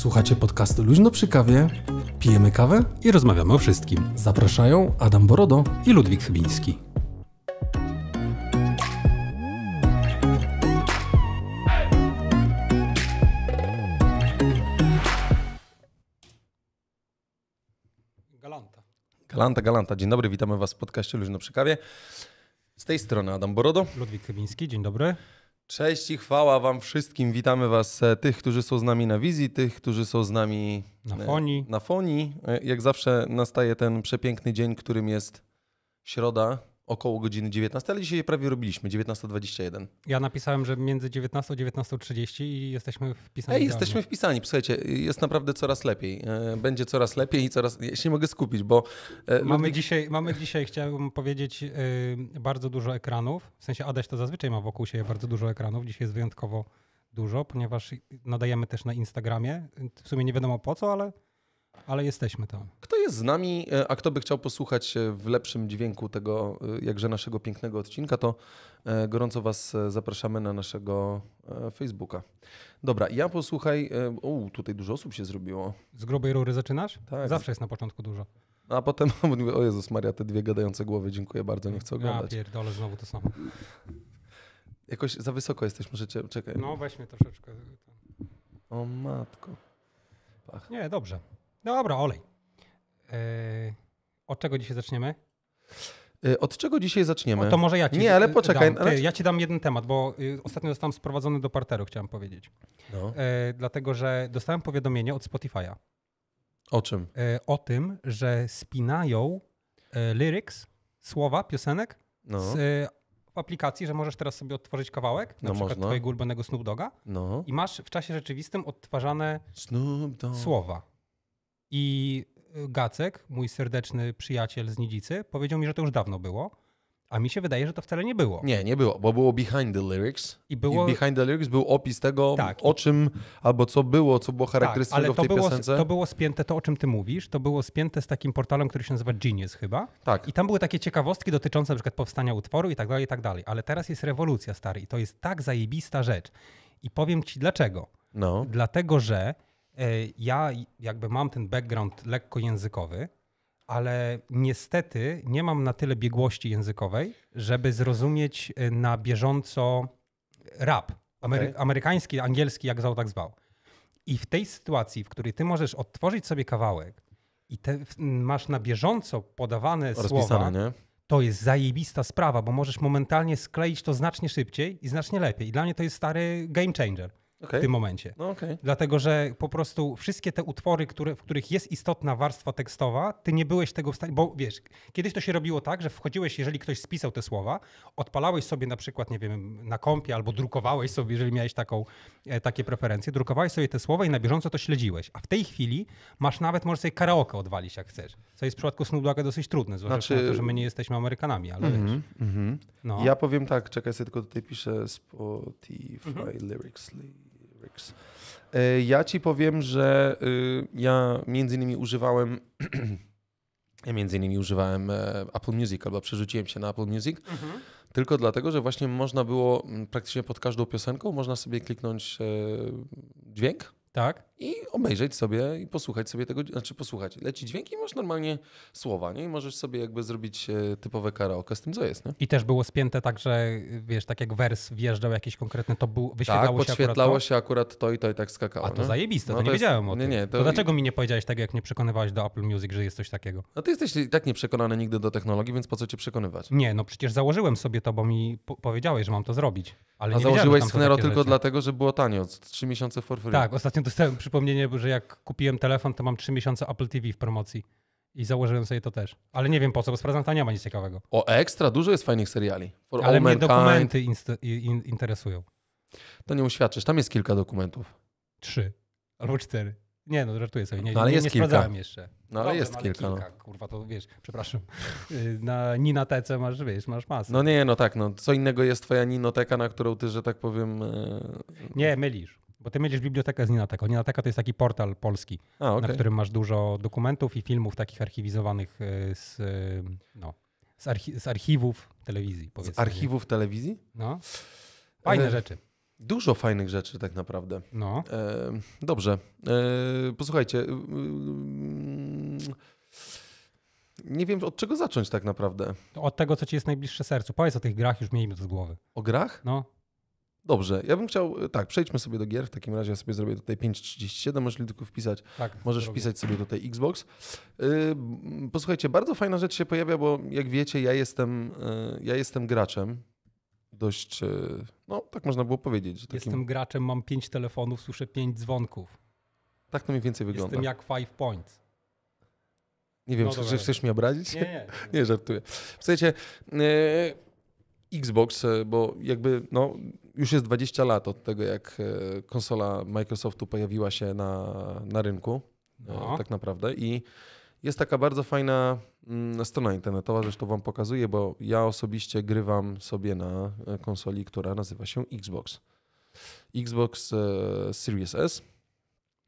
Słuchacie podcastu Luźno przy kawie, pijemy kawę i rozmawiamy o wszystkim. Zapraszają Adam Borodo i Ludwik Chybiński. Galanta. Galanta, Galanta. Dzień dobry, witamy Was w podcaście Luźno przy kawie. Z tej strony Adam Borodo. Ludwik Chybiński, dzień dobry. Cześć i chwała Wam wszystkim. Witamy Was, e, tych, którzy są z nami na wizji, tych, którzy są z nami na e, foni. Na fonii. E, jak zawsze nastaje ten przepiękny dzień, którym jest środa, około godziny 19, ale dzisiaj prawie robiliśmy, 19.21. Ja napisałem, że między 19 a 19.30 i jesteśmy wpisani. Ej, jesteśmy wpisani, słuchajcie, jest naprawdę coraz lepiej. E, będzie coraz lepiej i coraz... Ja się nie mogę skupić, bo... E, mamy Ludwik... dzisiaj, mamy dzisiaj chciałbym powiedzieć, e, bardzo dużo ekranów, w sensie Adaś to zazwyczaj ma wokół siebie bardzo dużo ekranów, dzisiaj jest wyjątkowo dużo, ponieważ nadajemy też na Instagramie. W sumie nie wiadomo po co, ale ale jesteśmy tam. Kto jest z nami, e, a kto by chciał posłuchać e, w lepszym dźwięku tego e, jakże naszego pięknego odcinka, to gorąco Was zapraszamy na naszego Facebooka. Dobra, ja posłuchaj. O, tutaj dużo osób się zrobiło. Z grubej rury zaczynasz? Tak. Zawsze jest na początku dużo. A potem o Jezus Maria, te dwie gadające głowy, dziękuję bardzo, nie chcę oglądać. Ja pierdolę, znowu to samo. Jakoś za wysoko jesteś, możecie, czekaj. No weźmy troszeczkę. O matko. Pach. Nie, dobrze. Dobra, olej. Eee, od czego dzisiaj zaczniemy? E, od czego dzisiaj zaczniemy? O, to może ja ci Nie, ale poczekaj. Dam, Ja ci dam jeden temat, bo y, ostatnio zostałem sprowadzony do parteru, chciałem powiedzieć. No. E, dlatego, że dostałem powiadomienie od Spotify'a. O czym? E, o tym, że spinają e, lyrics, słowa, piosenek no. z e, w aplikacji, że możesz teraz sobie odtworzyć kawałek, na no przykład twojego ulubionego Snoop Doga no. i masz w czasie rzeczywistym odtwarzane słowa. I y, Gacek, mój serdeczny przyjaciel z Nidzicy, powiedział mi, że to już dawno było. A mi się wydaje, że to wcale nie było. Nie, nie było, bo było behind the lyrics. I, było... I behind the lyrics był opis tego, tak. o czym albo co było, co było tak, charakterystyczne tak, w tej było, piosence. To było spięte, to o czym ty mówisz, to było spięte z takim portalem, który się nazywa Genius chyba. Tak. I tam były takie ciekawostki dotyczące np. powstania utworu i tak dalej, i tak dalej. Ale teraz jest rewolucja, stary, i to jest tak zajebista rzecz. I powiem ci dlaczego. No. Dlatego, że E, ja jakby mam ten background lekko językowy, ale niestety nie mam na tyle biegłości językowej, żeby zrozumieć e, na bieżąco rap. Amery okay. Amerykański, angielski, jak załóg tak zwał. I w tej sytuacji, w której ty możesz odtworzyć sobie kawałek i te, masz na bieżąco podawane Rozpisane, słowa, nie? to jest zajebista sprawa, bo możesz momentalnie skleić to znacznie szybciej i znacznie lepiej. I dla mnie to jest stary game changer okay. w tym momencie. No, okay. Dlatego, że po prostu wszystkie te utwory, które, w których jest istotna warstwa tekstowa, ty nie byłeś tego w stanie, bo wiesz, kiedyś to się robiło tak, że wchodziłeś, jeżeli ktoś spisał te słowa, odpalałeś sobie na przykład, nie wiem, na kompie albo drukowałeś sobie, jeżeli miałeś taką, e, takie preferencje, drukowałeś sobie te słowa i na bieżąco to śledziłeś. A w tej chwili masz nawet, możesz sobie karaoke odwalić jak chcesz, co jest w przypadku Snoop Dogga dosyć trudne, zwłaszcza znaczy... na to, że my nie jesteśmy Amerykanami, ale mm -hmm, wiesz. Mm -hmm. No. Ja powiem tak, czekaj sobie tylko tutaj piszę Spotify mm -hmm. Lyrics. Bricks. E, ja ci powiem, że y, ja między innymi używałem ja między innymi używałem e, Apple Music albo przerzuciłem się na Apple Music. Mhm. Tylko dlatego, że właśnie można było praktycznie pod każdą piosenką można sobie kliknąć e, dźwięk. Tak i obejrzeć sobie i posłuchać sobie tego, znaczy posłuchać. Leci dźwięki i masz normalnie słowa, nie? I możesz sobie jakby zrobić e, typowe karaoke z tym, co jest, nie? I też było spięte tak, że wiesz, tak jak wers wjeżdżał jakiś konkretny, to był, wyświetlało tak, się podświetlało akurat się akurat to i to i tak skakało. A to nie? zajebiste, no to, to nie jest... wiedziałem o tym. Nie, nie, to... to dlaczego i... mi nie powiedziałeś tego, jak nie przekonywałeś do Apple Music, że jest coś takiego? No ty jesteś tak nieprzekonany nigdy do technologii, więc po co cię przekonywać? Nie, no przecież założyłem sobie to, bo mi po powiedziałeś, że mam to zrobić. Ale A założyłeś Snero tylko rzeczy. dlatego, że było tanio. Trzy miesiące for free. Tak, ostatnio dostałem, przypomnienie, że jak kupiłem telefon, to mam 3 miesiące Apple TV w promocji. I założyłem sobie to też. Ale nie wiem po co, bo sprawdzam, tam nie ma nic ciekawego. O, ekstra dużo jest fajnych seriali. For Ale mnie dokumenty in- interesują. To nie uświadczysz, tam jest kilka dokumentów. Trzy albo cztery. Nie, no żartuję sobie, nie, no, ale nie, jest nie kilka. jeszcze. No ale Dobrze, jest ale kilka. kilka no. Kurwa, to wiesz, przepraszam. Y, na ninatece masz, wiesz, masz masę. No nie, no tak, no co innego jest twoja ninoteka, na którą ty, że tak powiem... Y, nie, mylisz. Bo ty mylisz bibliotekę z Ninateka. Ninateka to jest taki portal polski, A, okay. na którym masz dużo dokumentów i filmów takich archiwizowanych e, z, e, no, z, archi z archiwów telewizji. Z archiwów telewizji? No. Fajne e, rzeczy. Dużo fajnych rzeczy tak naprawdę. No. E, dobrze. E, posłuchajcie. Y, y, mm, nie wiem, od czego zacząć tak naprawdę. Od tego, co ci jest najbliższe sercu. Powiedz o tych grach, już miejmy to z głowy. O grach? No. Dobrze, ja bym chciał, e, tak, przejdźmy sobie do gier. W takim razie ja sobie zrobię tutaj 5.37, możesz tylko wpisać. Tak, możesz wpisać sobie tutaj Xbox. posłuchajcie, bardzo fajna rzecz się pojawia, bo jak wiecie, ja jestem, e, ja jestem graczem. Dość, e, no tak można było powiedzieć. Takim... Jestem graczem, mam pięć telefonów, słyszę pięć dzwonków. Tak to mniej więcej wygląda. Jestem jak Five Points. Nie wiem, no czy, czy chcesz mnie obrazić? Nie, nie, nie. żartuję. Słuchajcie, yy, Xbox, e, bo jakby no, już jest 20 lat od tego, jak e, konsola Microsoftu pojawiła się na, na rynku, e, no. tak naprawdę. I jest taka bardzo fajna mm, strona internetowa, zresztą Wam pokazuję, bo ja osobiście grywam sobie na konsoli, która nazywa się Xbox. Xbox Series S.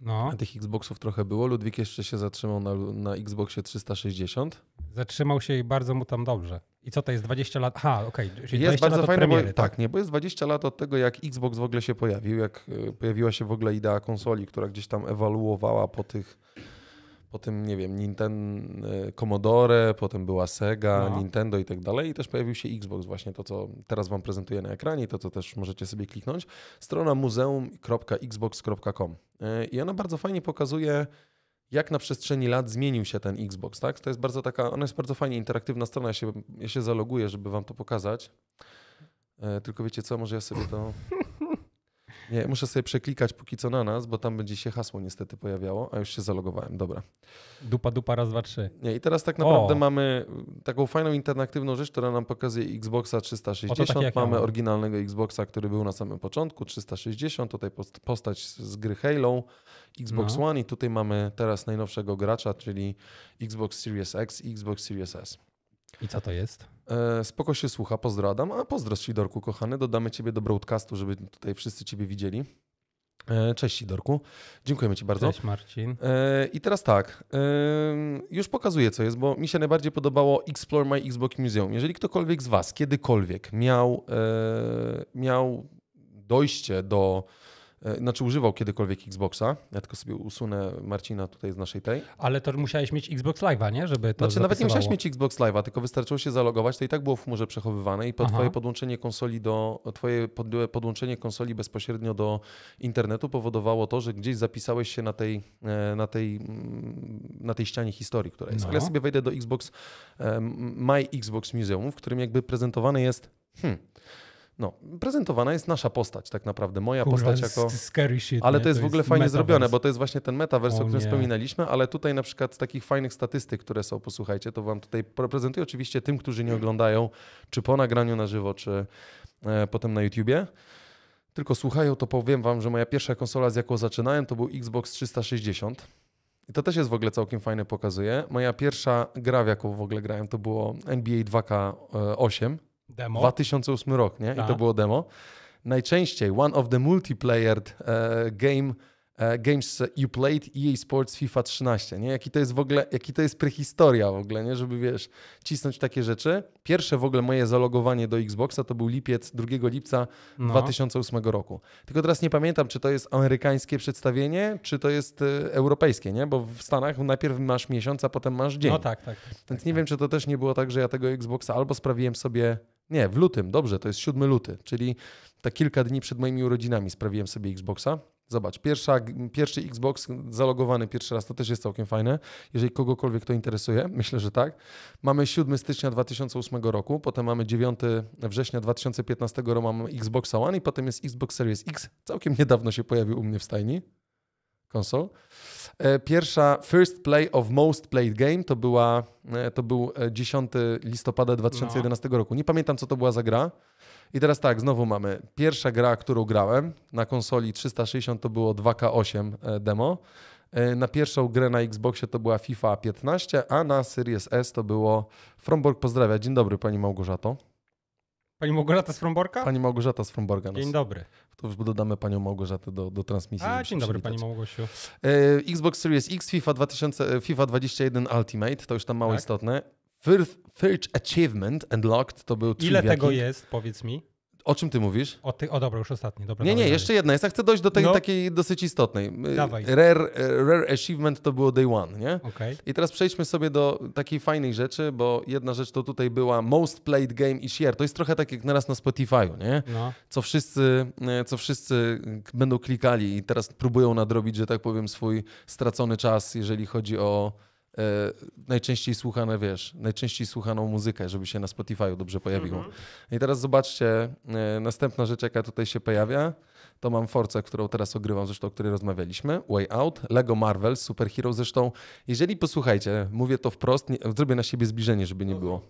No. Tych Xboxów trochę było. Ludwik jeszcze się zatrzymał na, na Xboxie 360. Zatrzymał się i bardzo mu tam dobrze. I co to jest 20 lat? Aha, okej. Okay. Czyli jest bardzo fajne, bo, tak? tak, nie, bo jest 20 lat od tego, jak Xbox w ogóle się pojawił, jak y, pojawiła się w ogóle idea konsoli, która gdzieś tam ewaluowała po tych po tym, nie wiem, Nintendo, y, Commodore, potem była Sega, no. Nintendo i tak dalej. I też pojawił się Xbox, właśnie to, co teraz Wam prezentuję na ekranie, to, co też możecie sobie kliknąć. Strona muzeum.xbox.com. Y, I ona bardzo fajnie pokazuje jak na przestrzeni lat zmienił się ten Xbox, tak? To jest bardzo taka, ona jest bardzo fajnie interaktywna strona, ja się, ja się zaloguję, żeby wam to pokazać. E, tylko wiecie co, może ja sobie to... Nie, muszę sobie przeklikać póki co na nas, bo tam będzie się hasło niestety pojawiało, a już się zalogowałem, dobra. Dupa, dupa, raz, dwa, trzy. Nie, i teraz tak naprawdę o. mamy taką fajną interaktywną rzecz, która nam pokazuje Xboxa 360. Tak mamy oryginalnego Xboxa, który był na samym początku, 360, tutaj postać z gry Halo. Xbox no. One i tutaj mamy teraz najnowszego gracza, czyli Xbox Series X i Xbox Series S. I co to jest? E, spoko się słucha, pozdradam. A pozdro Sidorku, kochany. Dodamy Ciebie do broadcastu, żeby tutaj wszyscy Ciebie widzieli. E, cześć Sidorku. Dziękujemy Ci bardzo. Cześć Marcin. E, I teraz tak, e, już pokazuję co jest, bo mi się najbardziej podobało Explore My Xbox Museum. Jeżeli ktokolwiek z Was kiedykolwiek miał, miał dojście do E, znaczy używał kiedykolwiek Xboxa. Ja tylko sobie usunę Marcina tutaj z naszej tej. Ale to musiałeś mieć Xbox Live'a, nie? Żeby to Znaczy nawet nie musiałeś mieć Xbox Live'a, tylko wystarczyło się zalogować. To i tak było w chmurze przechowywane i po twoje podłączenie konsoli do twoje podłączenie konsoli bezpośrednio do internetu powodowało to, że gdzieś zapisałeś się na tej, e, na tej, mm, na tej ścianie historii, która jest. No. ja sobie wejdę do Xbox e, My Xbox Museum, w którym jakby prezentowane jest hmm, no, prezentowana jest nasza postać, tak naprawdę. Moja Kurwa, postać jako. Scary shit, ale to jest to w ogóle fajnie metaverse. zrobione, bo to jest właśnie ten metaverse, o, o którym nie. wspominaliśmy, ale tutaj na przykład z takich fajnych statystyk, które są, posłuchajcie, to wam tutaj prezentuję oczywiście tym, którzy nie oglądają, czy po nagraniu na żywo, czy e, potem na YouTubie tylko słuchają, to powiem wam, że moja pierwsza konsola, z jaką zaczynałem, to był Xbox 360. I to też jest w ogóle całkiem fajne, pokazuje. Moja pierwsza gra, w jaką w ogóle grałem, to było NBA 2K8. Demo? 2008 rok, nie? I to tak. było demo. Najczęściej one of the multiplayer e, game E, games e, you played EA Sports FIFA 13, nie? Jaki to jest w ogóle, jaki to jest prehistoria w ogóle, nie? Żeby, wiesz, cisnąć takie rzeczy. Pierwsze w ogóle moje zalogowanie do Xboxa to był lipiec, 2 lipca no. 2008 roku. Tylko teraz nie pamiętam, czy to jest amerykańskie przedstawienie, czy to jest e, europejskie, nie? Bo w Stanach najpierw masz miesiąc, a potem masz dzień. No tak, tak. tak Więc tak, nie tak. wiem, czy to też nie było tak, że ja tego Xboxa albo sprawiłem sobie nie, w lutym, dobrze, to jest 7 luty, czyli tak kilka dni przed moimi urodzinami sprawiłem sobie Xboxa. Zobacz, pierwsza, pierwszy Xbox zalogowany pierwszy raz, to też jest całkiem fajne. Jeżeli kogokolwiek to interesuje, myślę, że tak. Mamy 7 stycznia 2008 roku, potem mamy 9 września 2015 roku, mamy Xbox One i potem jest Xbox Series X. Całkiem niedawno się pojawił u mnie w stajni konsol. E, pierwsza First Play of Most Played Game to, była, e, to był 10 e, listopada 2011 no. roku. Nie pamiętam, co to była za gra. I teraz tak, znowu mamy. Pierwsza gra, którą grałem na konsoli 360 to było 2K8 e, demo. E, na pierwszą grę na Xboxie to była FIFA 15, a na Series S to było Fromborg pozdrawia. Dzień dobry Pani Małgorzato. Pani Małgorzata z Fromborga? Pani Małgorzata z Fromborga. Dzień dobry. To już dodamy Panią Małgorzatę do, do transmisji. A, dzień dobry Pani Małgosiu. E, Xbox Series X, FIFA, 2000, FIFA 21 Ultimate, to już tam mało tak. istotne. First, first Achievement Unlocked to był Ile tego jest, powiedz mi? O czym ty mówisz? O, ty, o dobra, już ostatni. Dobra, nie, nie, jeszcze jedna jest. Ja chcę dojść do tej no. takiej dosyć istotnej. Y, dawaj. Rare, y, rare Achievement to było Day One, nie? Okay. I teraz przejdźmy sobie do takiej fajnej rzeczy, bo jedna rzecz to tutaj była Most Played Game i Share. To jest trochę tak jak naraz na Spotify'u, nie? No. Co, wszyscy, y, co wszyscy będą klikali i teraz próbują nadrobić, że tak powiem, swój stracony czas, jeżeli chodzi o E, najczęściej słuchane, wiesz, najczęściej słuchaną muzykę, żeby się na Spotify'u dobrze pojawiło. Mhm. I teraz zobaczcie, e, następna rzecz, jaka tutaj się pojawia, to mam Force, którą teraz ogrywam, zresztą o której rozmawialiśmy, Way Out, Lego Marvel, Super Hero, zresztą jeżeli, posłuchajcie, mówię to wprost, nie, zrobię na siebie zbliżenie, żeby nie było.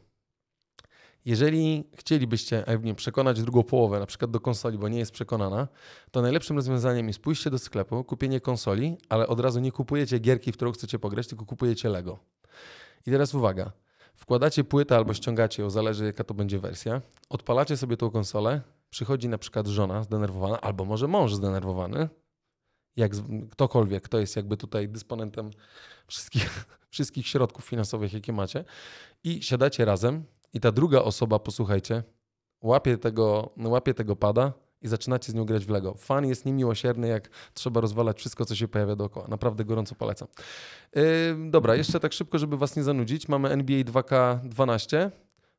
Jeżeli chcielibyście nie, przekonać drugą połowę, na przykład do konsoli, bo nie jest przekonana, to najlepszym rozwiązaniem jest pójście do sklepu, kupienie konsoli, ale od razu nie kupujecie gierki, w którą chcecie pograć, tylko kupujecie Lego. I teraz uwaga. Wkładacie płytę albo ściągacie ją, zależy jaka to będzie wersja. Odpalacie sobie tą konsolę, przychodzi na przykład żona zdenerwowana, albo może mąż zdenerwowany, jak ktokolwiek, kto jest jakby tutaj dysponentem wszystkich, wszystkich środków finansowych, jakie macie, i siadacie razem, i ta druga osoba, posłuchajcie, łapie tego, no, łapie tego pada i zaczynacie z nią grać w Lego. Fan jest niemiłosierny, jak trzeba rozwalać wszystko, co się pojawia dookoła. Naprawdę gorąco polecam. Yy, dobra, jeszcze tak szybko, żeby was nie zanudzić. Mamy NBA 2K12.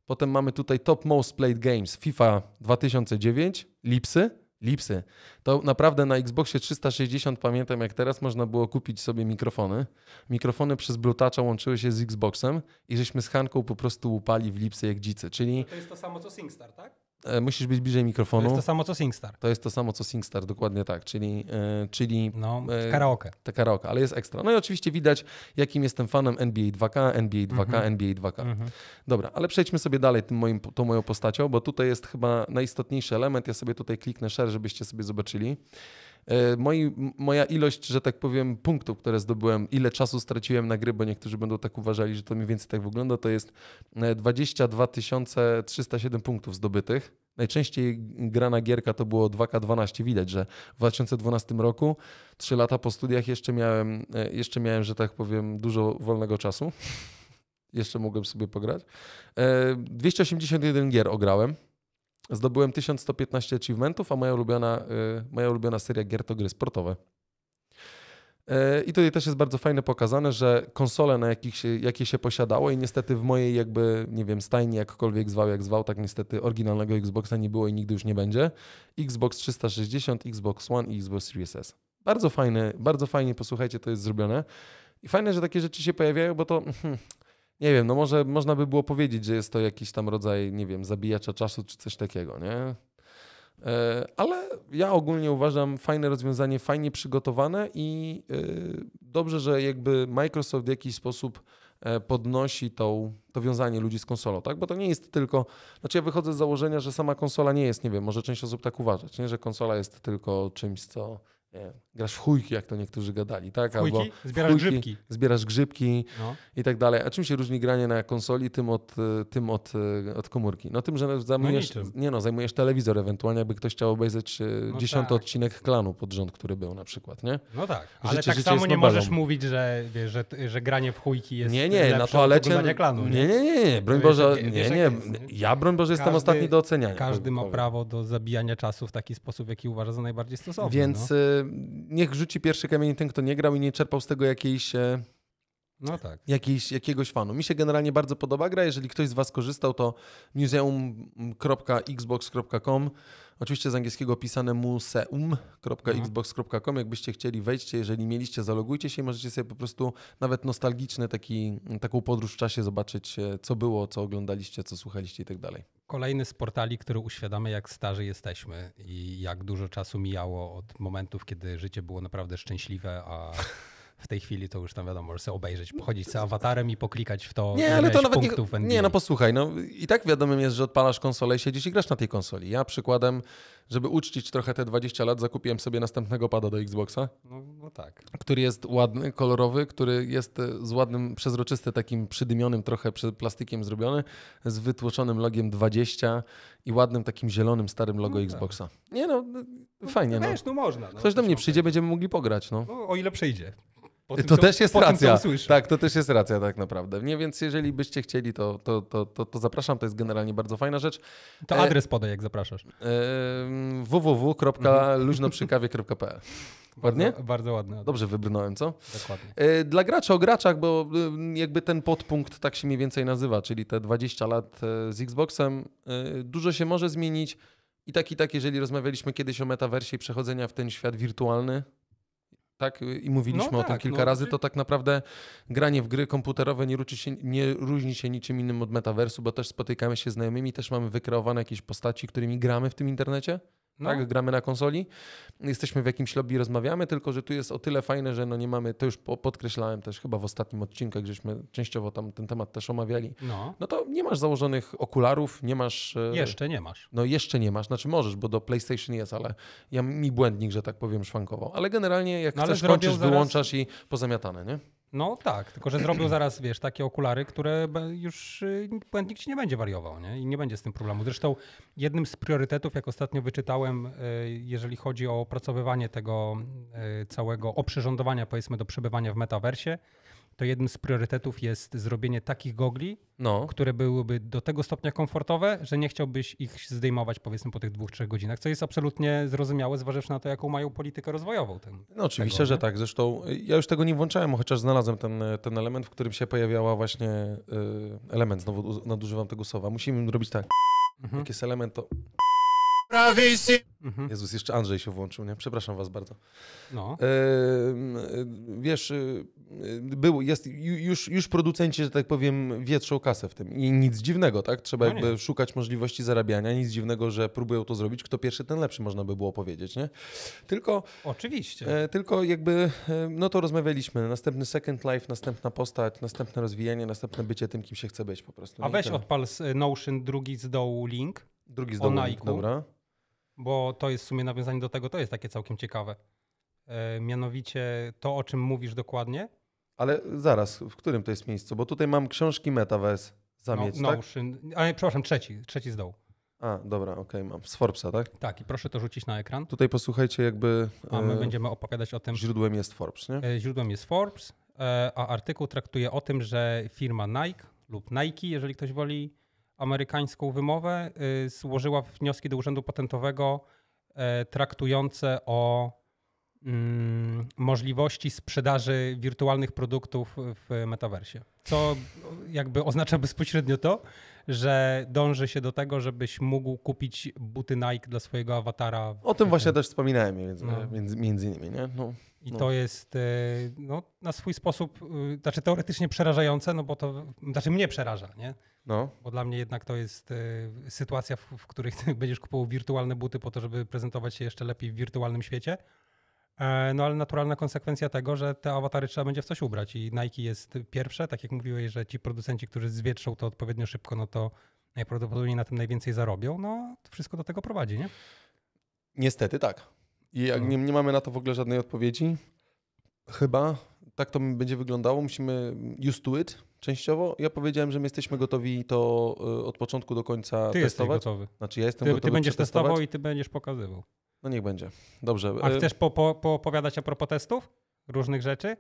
Potem mamy tutaj Top Most Played Games FIFA 2009, Lipsy Lipsy. To naprawdę na Xboxie 360, pamiętam jak teraz, można było kupić sobie mikrofony. Mikrofony przez blutacza łączyły się z Xboxem i żeśmy z Hanką po prostu łupali w Lipsy jak dzicy, czyli... To jest to samo co SingStar, tak? E, musisz być bliżej mikrofonu. To jest to samo co SingStar. To jest to samo co SingStar, dokładnie tak, czyli, e, czyli no, e, karaoke. Te karaoke, ale jest ekstra. No i oczywiście widać, jakim jestem fanem NBA 2K, NBA 2K, mhm. NBA 2K. Mhm. Dobra, ale przejdźmy sobie dalej tym moim, tą moją postacią, bo tutaj jest chyba najistotniejszy element. Ja sobie tutaj kliknę share, żebyście sobie zobaczyli. E, moi, moja ilość, że tak powiem, punktów, które zdobyłem, ile czasu straciłem na gry, bo niektórzy będą tak uważali, że to mniej więcej tak wygląda, to jest 22 e, 307 punktów zdobytych. Najczęściej grana gierka to było 2K12. Widać, że w 2012 roku, 3 lata po studiach, jeszcze miałem, e, jeszcze miałem, że tak powiem, dużo wolnego czasu. jeszcze mogłem sobie pograć. 281 gier ograłem. Zdobyłem 1115 achievementów, a moja ulubiona, y, moja ulubiona seria gier to gry sportowe. Y, I tutaj też jest bardzo fajne pokazane, że konsole, na jakich się, jakie się posiadało i niestety w mojej jakby, nie wiem, stajni jakkolwiek zwał, jak zwał, tak niestety oryginalnego Xboxa nie było i nigdy już nie będzie. Xbox 360, Xbox One i Xbox Series S. Bardzo fajne, bardzo fajnie, posłuchajcie, to jest zrobione. I fajne, że takie rzeczy się pojawiają, bo to hmm, nie wiem, no może można by było powiedzieć, że jest to jakiś tam rodzaj, nie wiem, zabijacza czasu czy coś takiego, nie? E, ale ja ogólnie uważam fajne rozwiązanie, fajnie przygotowane i e, dobrze, że jakby Microsoft w jakiś sposób e, podnosi tą, to wiązanie ludzi z konsolą, tak? Bo to nie jest tylko, znaczy ja wychodzę z założenia, że sama konsola nie jest, nie wiem, może część osób tak uważać, nie? że konsola jest tylko czymś, co E, grasz w chujki, jak to niektórzy gadali, tak? Albo Zbierasz chujki, grzybki. Zbierasz grzybki no. i tak dalej. A czym się różni granie na konsoli, tym od, e, tym od, e, od komórki? No tym, że no, zajmujesz, no nie no, zajmujesz telewizor ewentualnie, jakby ktoś chciał obejrzeć no dziesiąty tak. odcinek klanu pod rząd, który był na przykład, nie? No tak, ale życie, tak życie samo nie możesz mówić, że, wiesz, że, że granie w chujki jest Nie, nie, na toalecie... Klanu, nie? nie, nie, nie, broń Boże, nie, nie, nie. ja broń Boże każdy, jestem ostatni do oceniania. Każdy ma prawo do zabijania czasu w taki sposób, jaki uważa za najbardziej stosowny. Więc... No niech rzuci pierwszy kamień ten, kto nie grał i nie czerpał z tego jakiejś. E, no tak. Jakiejś, jakiegoś fanu. Mi się generalnie bardzo podoba gra. Jeżeli ktoś z Was korzystał, to museum.xbox.com. Oczywiście z angielskiego pisane museum.xbox.com. Jakbyście chcieli, wejdźcie. Jeżeli mieliście, zalogujcie się i możecie sobie po prostu nawet nostalgiczny taki, taką podróż w czasie zobaczyć, e, co było, co oglądaliście, co słuchaliście i tak dalej. Kolejny z portali, który uświadamia, jak starzy jesteśmy i jak dużo czasu mijało od momentów, kiedy życie było naprawdę szczęśliwe, a W tej chwili to już tam wiadomo, możesz sobie obejrzeć, pochodzić z awatarem i poklikać w to. Nie, ale to nawet nie, nie, no posłuchaj, no i tak wiadomym jest, że odpalasz konsolę i siedzisz i grasz na tej konsoli. Ja przykładem, żeby uczcić trochę te 20 lat, zakupiłem sobie następnego pada do Xboxa. No, no tak. Który jest ładny, kolorowy, który jest e, z ładnym, przezroczysty, takim przydymionym trochę plastikiem zrobiony, z wytłoczonym logiem 20 i ładnym takim zielonym, starym logo no, tak. Xboxa. Nie no, e, no fajnie. No, wiesz, no można. No, Ktoś do mnie przyjdzie, będziemy mogli pograć. No. no o ile przyjdzie. Tym, to co, też jest racja. Tym, tak, to też jest racja tak naprawdę. Nie, więc jeżeli byście chcieli, to, to, to, to, to zapraszam. To jest generalnie bardzo fajna rzecz. To e, adres podaj, jak zapraszasz. E, www.luźnoprzykawie.pl Ładnie? Bardzo, bardzo ładne. Dobrze wybrnąłem, co? Dokładnie. E, dla graczy o graczach, bo e, jakby ten podpunkt tak się mniej więcej nazywa, czyli te 20 lat z Xboxem, dużo się może zmienić. I tak, i tak, jeżeli rozmawialiśmy kiedyś o metawersie i przechodzenia w ten świat wirtualny, tak? I mówiliśmy no o tak, tym kilka no, razy, to tak naprawdę granie w gry komputerowe nie, się, nie różni się niczym innym od metaversu, bo też spotykamy się z znajomymi, też mamy wykreowane jakieś postaci, którymi gramy w tym internecie. No. Tak, gramy na konsoli, jesteśmy w jakimś lobby, rozmawiamy, tylko że tu jest o tyle fajne, że no nie mamy, to już podkreślałem też chyba w ostatnim odcinku, żeśmy częściowo tam ten temat też omawiali. No. no to nie masz założonych okularów, nie masz. E, jeszcze nie masz. No jeszcze nie masz, znaczy możesz, bo do PlayStation jest, ale ja mi błędnik, że tak powiem, szwankowo. Ale generalnie jak no, chcesz, kończysz, zaraz... wyłączasz i pozamiatane, nie? No tak, tylko że zrobił zaraz, wiesz, takie okulary, które już błędnik y, ci nie będzie wariował, nie? I nie będzie z tym problemu. Zresztą jednym z priorytetów, jak ostatnio wyczytałem, y, jeżeli chodzi o opracowywanie tego y, całego oprzyrządowania, powiedzmy, do przebywania w metaversie, to jednym z priorytetów jest zrobienie takich gogli, no. które byłyby do tego stopnia komfortowe, że nie chciałbyś ich zdejmować powiedzmy po tych dwóch, trzech godzinach, co jest absolutnie zrozumiałe, zważywszy na to, jaką mają politykę rozwojową. Ten, no oczywiście, tego, że nie? tak. Zresztą y, ja już tego nie włączałem, chociaż znalazłem ten, y, ten element, w którym się pojawiała właśnie y, element, znowu nadużywam tego słowa. Musimy robić tak. Mhm. Jak jest element, to Mhm. Jezus, jeszcze Andrzej się włączył, nie? Przepraszam was bardzo. No. E, wiesz, e, e, był, jest, już, już producenci, że tak powiem, wietrzą kasę w tym. I nic dziwnego, tak? Trzeba no jakby szukać możliwości zarabiania. Nic dziwnego, że próbują to zrobić. Kto pierwszy, ten lepszy, można by było powiedzieć, nie? Tylko... Oczywiście. E, tylko jakby, e, no to rozmawialiśmy. Następny Second Life, następna postać, następne rozwijanie, następne bycie tym, kim się chce być po prostu. A nie no weź ten. odpal Notion drugi z dołu link. Drugi z dołu link, dobra bo to jest w sumie nawiązanie do tego, to jest takie całkiem ciekawe. E, mianowicie to, o czym mówisz dokładnie. Ale zaraz, w którym to jest miejscu? Bo tutaj mam książki Metaverse zamieć, no, tak? nowszy, tak? A przepraszam, trzeci, trzeci z dołu. A, dobra, okej, okay, mam. Z Forbesa, tak? Tak, i proszę to rzucić na ekran. Tutaj posłuchajcie jakby... A my e, będziemy opowiadać o tym... Źródłem jest Forbes, nie? E, źródłem jest Forbes, e, a artykuł traktuje o tym, że firma Nike lub Nike, jeżeli ktoś woli, amerykańską wymowę, y, złożyła wnioski do Urzędu Patentowego e, traktujące o mm, możliwości sprzedaży wirtualnych produktów w metaversie. Co jakby oznacza bezpośrednio to, że dąży się do tego, żebyś mógł kupić buty Nike dla swojego awatara. O tym właśnie też wspominałem między, no. między, e, między innymi, nie? No. I no. to jest e, no, na swój sposób, y, znaczy teoretycznie przerażające, no bo to, znaczy mnie przeraża, nie? No. Bo dla mnie jednak to jest e, sytuacja, w, w której będziesz kupował wirtualne buty po to, żeby prezentować się jeszcze lepiej w wirtualnym świecie. E, no ale naturalna konsekwencja tego, że te awatary trzeba będzie w coś ubrać i Nike jest pierwsze, tak jak mówiłeś, że ci producenci, którzy zwietrzą to odpowiednio szybko, no to najprawdopodobniej na tym najwięcej zarobią. No to wszystko do tego prowadzi, nie? Niestety tak. I jak no. nie, nie mamy na to w ogóle żadnej odpowiedzi, chyba tak to będzie wyglądało, musimy just do it częściowo. Ja powiedziałem, że my jesteśmy gotowi to y, od początku do końca ty testować. Jesteś gotowy. Znaczy ja jestem ty, gotowy. Ty będziesz testował i ty będziesz pokazywał. No niech będzie. Dobrze. A y, chcesz po, po, poopowiadać a propos testów? Różnych rzeczy?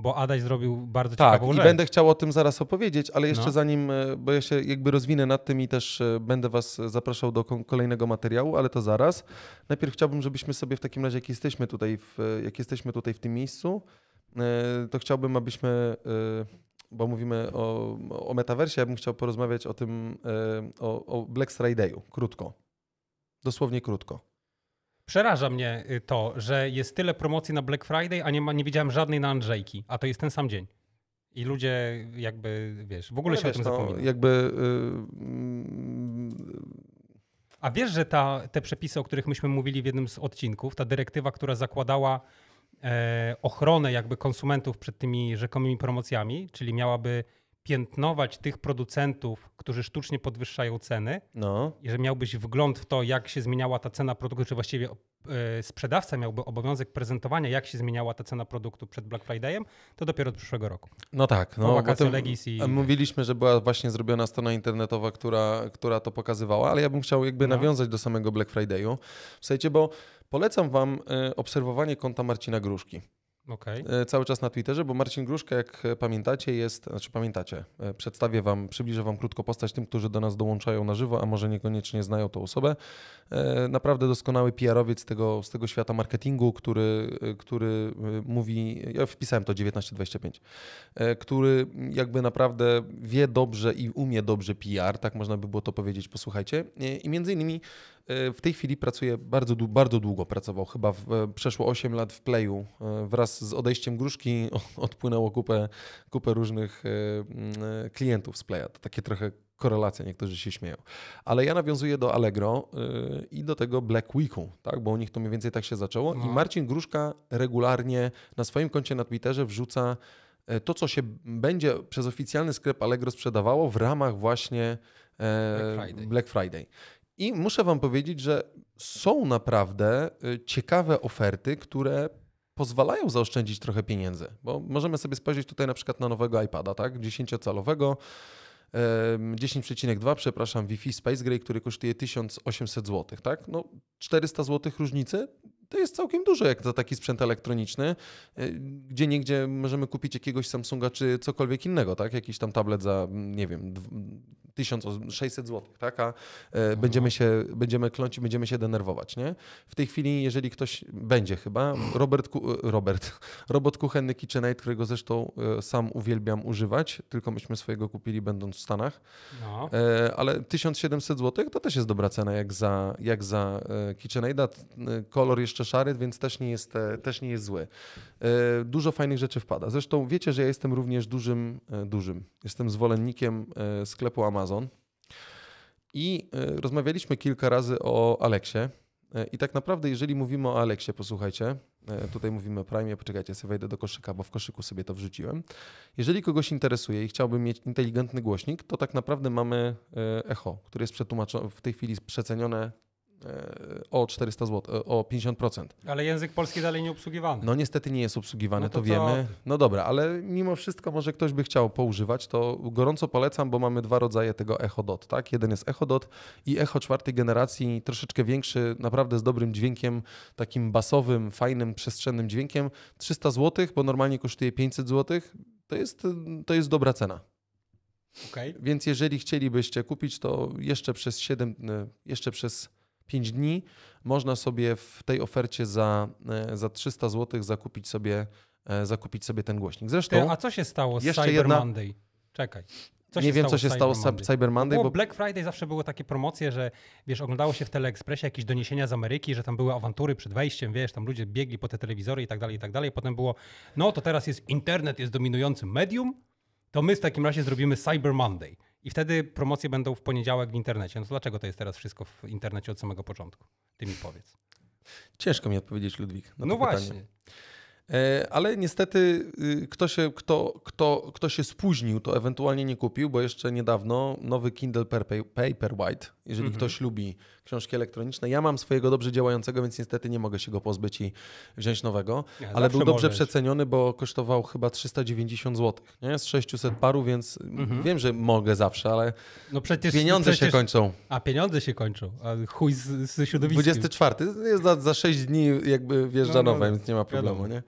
Bo Adaś zrobił bardzo tak, ciekawą rzecz. Tak, i będę chciał o tym zaraz opowiedzieć, ale jeszcze no. zanim, e, bo ja się jakby rozwinę nad tym i też e, będę was zapraszał do kolejnego materiału, ale to zaraz. Najpierw chciałbym, żebyśmy sobie w takim razie, jak jesteśmy tutaj w, jak jesteśmy tutaj w tym miejscu, e, to chciałbym, abyśmy, bo mówimy o, o metaversie, ja bym chciał porozmawiać o tym, o, o Black Friday'u, krótko. Dosłownie krótko. Przeraża mnie y, to, że jest tyle promocji na Black Friday, a nie, ma, nie widziałem żadnej na Andrzejki, a to jest ten sam dzień. I ludzie jakby, wiesz, w ogóle no się wiesz, o tym no, zapomnieli. jakby... Yy... A wiesz, że ta, te przepisy, o których myśmy mówili w jednym z odcinków, ta dyrektywa, która zakładała e, ochronę jakby konsumentów przed tymi rzekomymi promocjami, czyli miałaby piętnować tych producentów, którzy sztucznie podwyższają ceny. No. Jeżeli miałbyś wgląd w to, jak się zmieniała ta cena produktu, czy właściwie e, sprzedawca miałby obowiązek prezentowania, jak się zmieniała ta cena produktu przed Black Fridayem, to dopiero od przyszłego roku. No tak. No, wakacje, Legis i... Mówiliśmy, że była właśnie zrobiona strona internetowa, która, która to pokazywała, ale ja bym chciał jakby no. nawiązać do samego Black Fridayu. Słuchajcie, bo polecam wam e, obserwowanie konta Marcina Gruszki. Okay. E, cały czas na Twitterze, bo Marcin Gruszka, jak e, pamiętacie, jest, znaczy pamiętacie, e, przedstawię wam, przybliżę wam krótko postać tym, którzy do nas dołączają na żywo, a może niekoniecznie znają tą osobę. Naprawdę doskonały PR-owiec tego, z tego świata marketingu, który, który mówi, ja wpisałem to 1925, który jakby naprawdę wie dobrze i umie dobrze PR, tak można by było to powiedzieć, posłuchajcie. I między innymi E, w tej chwili pracuje bardzo, bardzo długo, pracował chyba w, e, przeszło 8 lat w Playu. E, wraz z odejściem Gruszki odpłynęło kupę, kupę różnych mm, klientów z Playa. To takie trochę korelacja, niektórzy się śmieją. Ale ja nawiązuję do Allegro i do tego Black Weeku, tak? bo u nich to mniej więcej tak się zaczęło. No. I Marcin Gruszka regularnie na swoim koncie na Twitterze wrzuca to, co się będzie przez oficjalny sklep Allegro sprzedawało w ramach właśnie Black Friday. Black Friday. I muszę Wam powiedzieć, że są naprawdę y, ciekawe oferty, które pozwalają zaoszczędzić trochę pieniędzy, bo możemy sobie spojrzeć tutaj na przykład na nowego iPada, tak, 10-calowego, 10,2, przepraszam, Wi-Fi Space Gray, który kosztuje 1800 zł, tak? No 400 zł różnicy to jest całkiem dużo jak za taki sprzęt elektroniczny. Y, gdzie niegdzie możemy kupić jakiegoś Samsunga czy cokolwiek innego, tak? Jakiś tam tablet za, nie wiem, 1600 zł, tak? A e, mhm. będziemy się, będziemy kląć i będziemy się denerwować, nie? W tej chwili, jeżeli ktoś będzie chyba, Robert, e, Robert robot kuchenny KitchenAid, którego zresztą e, sam uwielbiam używać, tylko myśmy swojego kupili będąc w Stanach, no. ale 1700 zł to też jest dobra cena jak za, jak za KitchenAida. Kolor jeszcze jeszcze szary, więc też nie jest, e, też nie jest zły. E, dużo fajnych rzeczy wpada. Zresztą wiecie, że ja jestem również dużym, e, dużym. Jestem zwolennikiem sklepu Amazon. I rozmawialiśmy kilka razy o Aleksie. I tak naprawdę, jeżeli mówimy o Aleksie, posłuchajcie, tutaj mówimy o Prime, poczekajcie, sobie wejdę do koszyka, bo w koszyku sobie to wrzuciłem. Jeżeli kogoś interesuje i chciałby mieć inteligentny głośnik, to tak naprawdę mamy echo, które jest przetłumaczone, w tej chwili przecenione E, o 400 zł, e, o 50%. Ale język polski dalej nie obsługiwany. No niestety nie jest obsługiwany, no to, to, wiemy. No dobra, ale mimo wszystko może ktoś by chciał poużywać, to gorąco polecam, bo mamy dwa rodzaje tego Echo Dot. Tak? Jeden jest Echo Dot i Echo czwartej generacji, troszeczkę większy, naprawdę z dobrym dźwiękiem, takim basowym, fajnym, przestrzennym dźwiękiem. 300 zł, bo normalnie kosztuje 500 zł. To jest, to jest dobra cena. Okay. Więc jeżeli chcielibyście kupić, to jeszcze przez 7, e, jeszcze przez 5 dni można sobie w tej ofercie za, e, za 300 zł zakupić sobie, e, zakupić sobie ten głośnik. Zresztą. Ty, a co się stało z Cyber jedna... Monday? Czekaj. Co nie wiem, co się Cyber stało z Cyber Monday. bo, Black Friday zawsze były takie promocje, że wiesz, oglądało się w Teleekspresie jakieś doniesienia z Ameryki, że tam były awantury przed wejściem, wiesz, tam ludzie biegli po te telewizory i tak dalej, i tak dalej. Potem było, no to teraz jest internet, jest dominującym medium, to my w takim razie zrobimy Cyber Monday. I wtedy promocje będą w poniedziałek w internecie. No to dlaczego to jest teraz wszystko w internecie od samego początku? Ty mi powiedz. Ciężko mi odpowiedzieć, Ludwik. no pytanie. właśnie. E, ale niestety y, kto się, kto, kto, kto się spóźnił, to ewentualnie nie kupił, bo jeszcze niedawno nowy Kindle Paperwhite, jeżeli mhm. ktoś lubi książki elektroniczne. Ja mam swojego dobrze działającego, więc niestety nie mogę się go pozbyć i wziąć nowego, ja, ale był dobrze możesz. przeceniony, bo kosztował chyba 390 zł, nie? z 600 paru, więc mhm. wiem, że mogę zawsze, ale no przecież, pieniądze przecież... się kończą. A pieniądze się kończą, a chuj z, z środowiskiem. 24 jest za, za 6 dni jakby wjeżdża no, no, nowe, no. więc nie ma problemu, nie?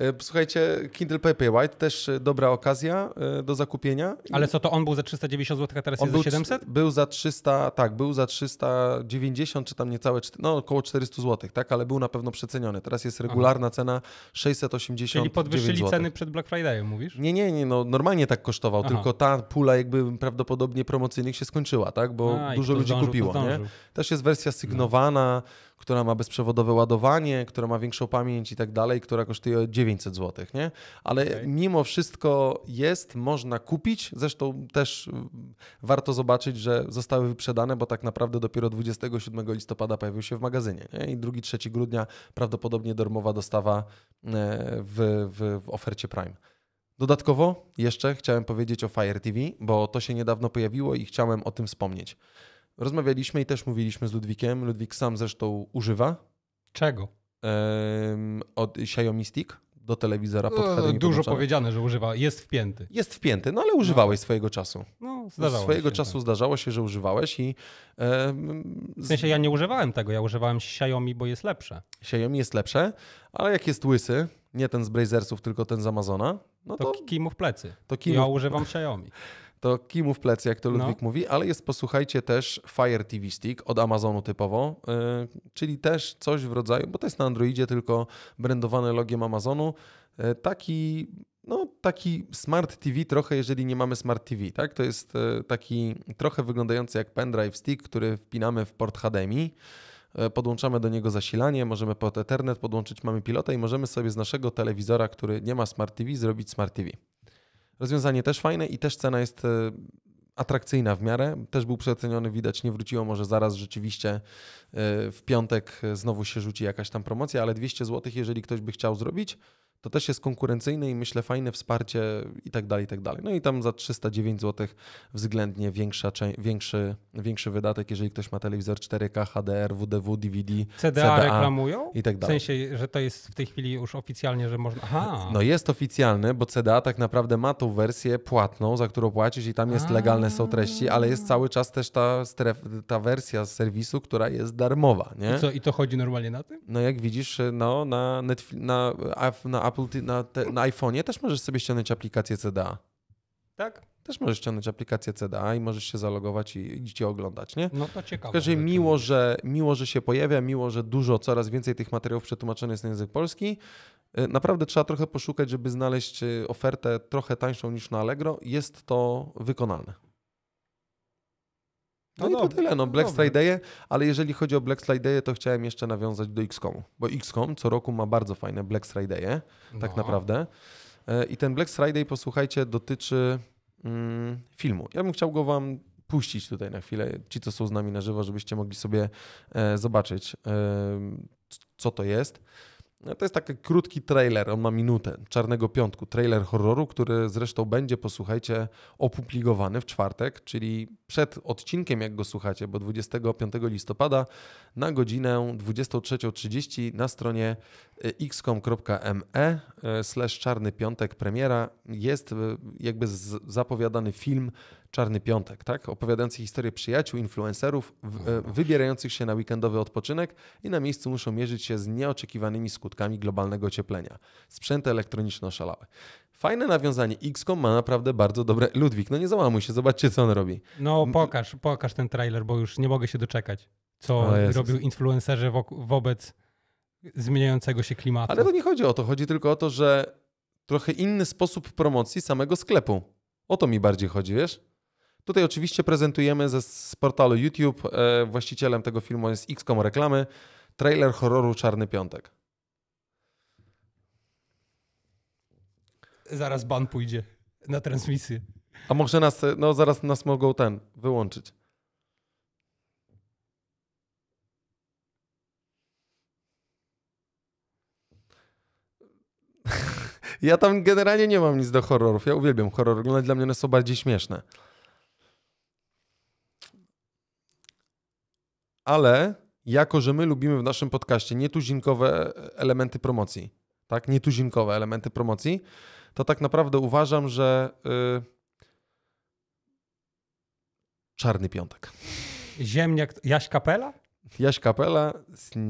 E, słuchajcie, Kindle Paperwhite też e, dobra okazja e, do zakupienia. Ale co to on był za 390 zł, a teraz on jest był, za 700? Był za 300, tak, był za 390 czy tam niecałe, no około 400 zł, tak, ale był na pewno przeceniony. Teraz jest regularna Aha. cena 680 Czyli podwyższyli zł. ceny przed Black Fridayem, mówisz? Nie, nie, nie, no normalnie tak kosztował, Aha. tylko ta pula jakby prawdopodobnie promocyjnych się skończyła, tak, bo a, dużo ludzi zdążył, kupiło, nie? Też jest wersja sygnowana. No która ma bezprzewodowe ładowanie, która ma większą pamięć i tak dalej, która kosztuje 900 zł, nie? Ale okay. mimo wszystko jest, można kupić. Zresztą też y, warto zobaczyć, że zostały wyprzedane, bo tak naprawdę dopiero 27 listopada pojawił się w magazynie, nie? I 2-3 grudnia prawdopodobnie darmowa dostawa e, w, w, w ofercie Prime. Dodatkowo jeszcze chciałem powiedzieć o Fire TV, bo to się niedawno pojawiło i chciałem o tym wspomnieć rozmawialiśmy i też mówiliśmy z Ludwikiem. Ludwik sam zresztą używa. Czego? Um, od Xiaomi Stick do telewizora pod no, Dużo powiedziane, że używa, jest wpięty. Jest wpięty, no ale używałeś no. swojego czasu. No, zdarzało swojego się, czasu tak. zdarzało się, że używałeś i... z... W sensie ja nie używałem tego, ja używałem Xiaomi, bo jest lepsze. Xiaomi jest lepsze, ale jak jest łysy, nie ten z Brazersów, tylko ten z Amazona, no to, to w plecy. To Ja używam Xiaomi. to kimu w plecy, jak to no. Ludwik no. mówi, ale jest, posłuchajcie, też Fire TV Stick od Amazonu typowo, yy, czyli też coś w rodzaju, bo to jest na Androidzie, tylko brandowane logiem Amazonu, yy, taki no, taki smart TV trochę, jeżeli nie mamy smart TV, tak? To jest y, taki trochę wyglądający jak pendrive stick, który wpinamy w port HDMI. Y, podłączamy do niego zasilanie, możemy pod Ethernet podłączyć, mamy pilota i możemy sobie z naszego telewizora, który nie ma smart TV, zrobić smart TV. Rozwiązanie też fajne i też cena jest e, atrakcyjna w miarę. Też był przeceniony, widać nie wróciło, może zaraz rzeczywiście e, w piątek e, znowu się rzuci jakaś tam promocja, ale 200 zł, jeżeli ktoś by chciał zrobić, to też jest konkurencyjne i myślę fajne wsparcie i tak dalej, i tak dalej. No i tam za 309 zł względnie większa, większy, większy wydatek, jeżeli ktoś ma telewizor 4K, HDR, WDW, DVD, CDA, CDA reklamują? I tak dalej. W sensie, że to jest w tej chwili już oficjalnie, że można... Aha. No jest oficjalny, bo CDA tak naprawdę ma tą wersję płatną, za którą płacisz i tam jest A. legalne są treści, ale jest cały czas też ta, stref, ta wersja z serwisu, która jest darmowa, nie? I, co, I to chodzi normalnie na tym? No jak widzisz, no na, Netflix, na, na Apple na, na iPhone'ie też możesz sobie ściągnąć aplikację CDA. Tak? Też możesz ściągnąć aplikację CDA i możesz się zalogować i, i oglądać, nie? No to ciekawe. Także miło, że, miło, że się pojawia, miło, że dużo, coraz więcej tych materiałów przetłumaczonych jest na język polski. E, naprawdę trzeba trochę poszukać, żeby znaleźć e, ofertę trochę tańszą niż na Allegro. Jest to wykonalne. No, no i to tyle, no, no Black Friday, ale jeżeli chodzi o Black Friday, to chciałem jeszcze nawiązać do XCOM, bo XCOM co roku ma bardzo fajne Black Friday, tak no. naprawdę. E, I ten Black Friday, posłuchajcie, dotyczy mm, filmu. Ja bym chciał go wam puścić tutaj na chwilę, ci co są z nami na żywo, żebyście mogli sobie e, zobaczyć, e, co to jest. No, to jest taki krótki trailer, on ma minutę, Czarnego Piątku, trailer horroru, który zresztą będzie, posłuchajcie, opublikowany w czwartek, czyli przed odcinkiem, jak go słuchacie, bo 25 listopada na godzinę 23.30 na stronie xcom.me e, slash Czarny Piątek premiera jest e, jakby zapowiadany film Czarny Piątek, tak? Opowiadający historię przyjaciół, influencerów e, wybierających się na weekendowy odpoczynek i na miejscu muszą mierzyć się z nieoczekiwanymi skutkami globalnego ocieplenia. Sprzęty elektroniczne oszalały. Fajne nawiązanie. XCOM ma naprawdę bardzo dobre... Ludwik, no nie załamuj się, zobaczcie co on robi. No pokaż, pokaż ten trailer, bo już nie mogę się doczekać, co robią influencerzy wo wobec zmieniającego się klimatu. Ale to nie chodzi o to, chodzi tylko o to, że trochę inny sposób promocji samego sklepu. O to mi bardziej chodzi, wiesz? Tutaj oczywiście prezentujemy ze, z portalu YouTube, e, właścicielem tego filmu jest XCOM Reklamy, trailer horroru Czarny Piątek. Zaraz ban pójdzie na transmisję. A może nas, e, no zaraz nas mogą ten wyłączyć. Ja tam generalnie nie mam nic do horrorów. Ja uwielbiam horror oglądać, dla mnie one są bardziej śmieszne. Ale jako, że my lubimy w naszym podcaście nietuzinkowe elementy promocji, tak? Nietuzinkowe elementy promocji, to tak naprawdę uważam, że yy... czarny piątek. Ziemniak, Jaś Kapela? Jaś Kapela.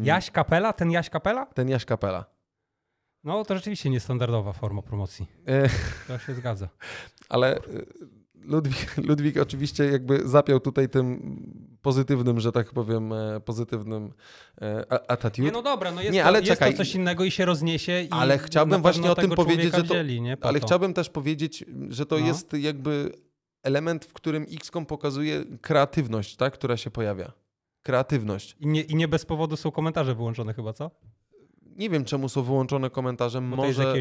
Jaś Kapela? Ten Jaś Kapela? Ten Jaś Kapela. No to rzeczywiście niestandardowa forma promocji. E. To się zgadza. Ale e, Ludwik, Ludwik oczywiście jakby zapiał tutaj tym pozytywnym, że tak powiem, e, pozytywnym attitude. Nie, no dobra, no jest, nie, ale to, czekaj, jest to coś innego i się rozniesie. I ale chciałbym właśnie o tym powiedzieć, że to, wzięli, nie, ale chciałbym też powiedzieć, że to no. jest jakby element, w którym XCOM pokazuje kreatywność, tak, która się pojawia kreatywność. I nie, I nie, bez powodu są komentarze wyłączone chyba, co? nie wiem czemu są wyłączone komentarze, Bo może...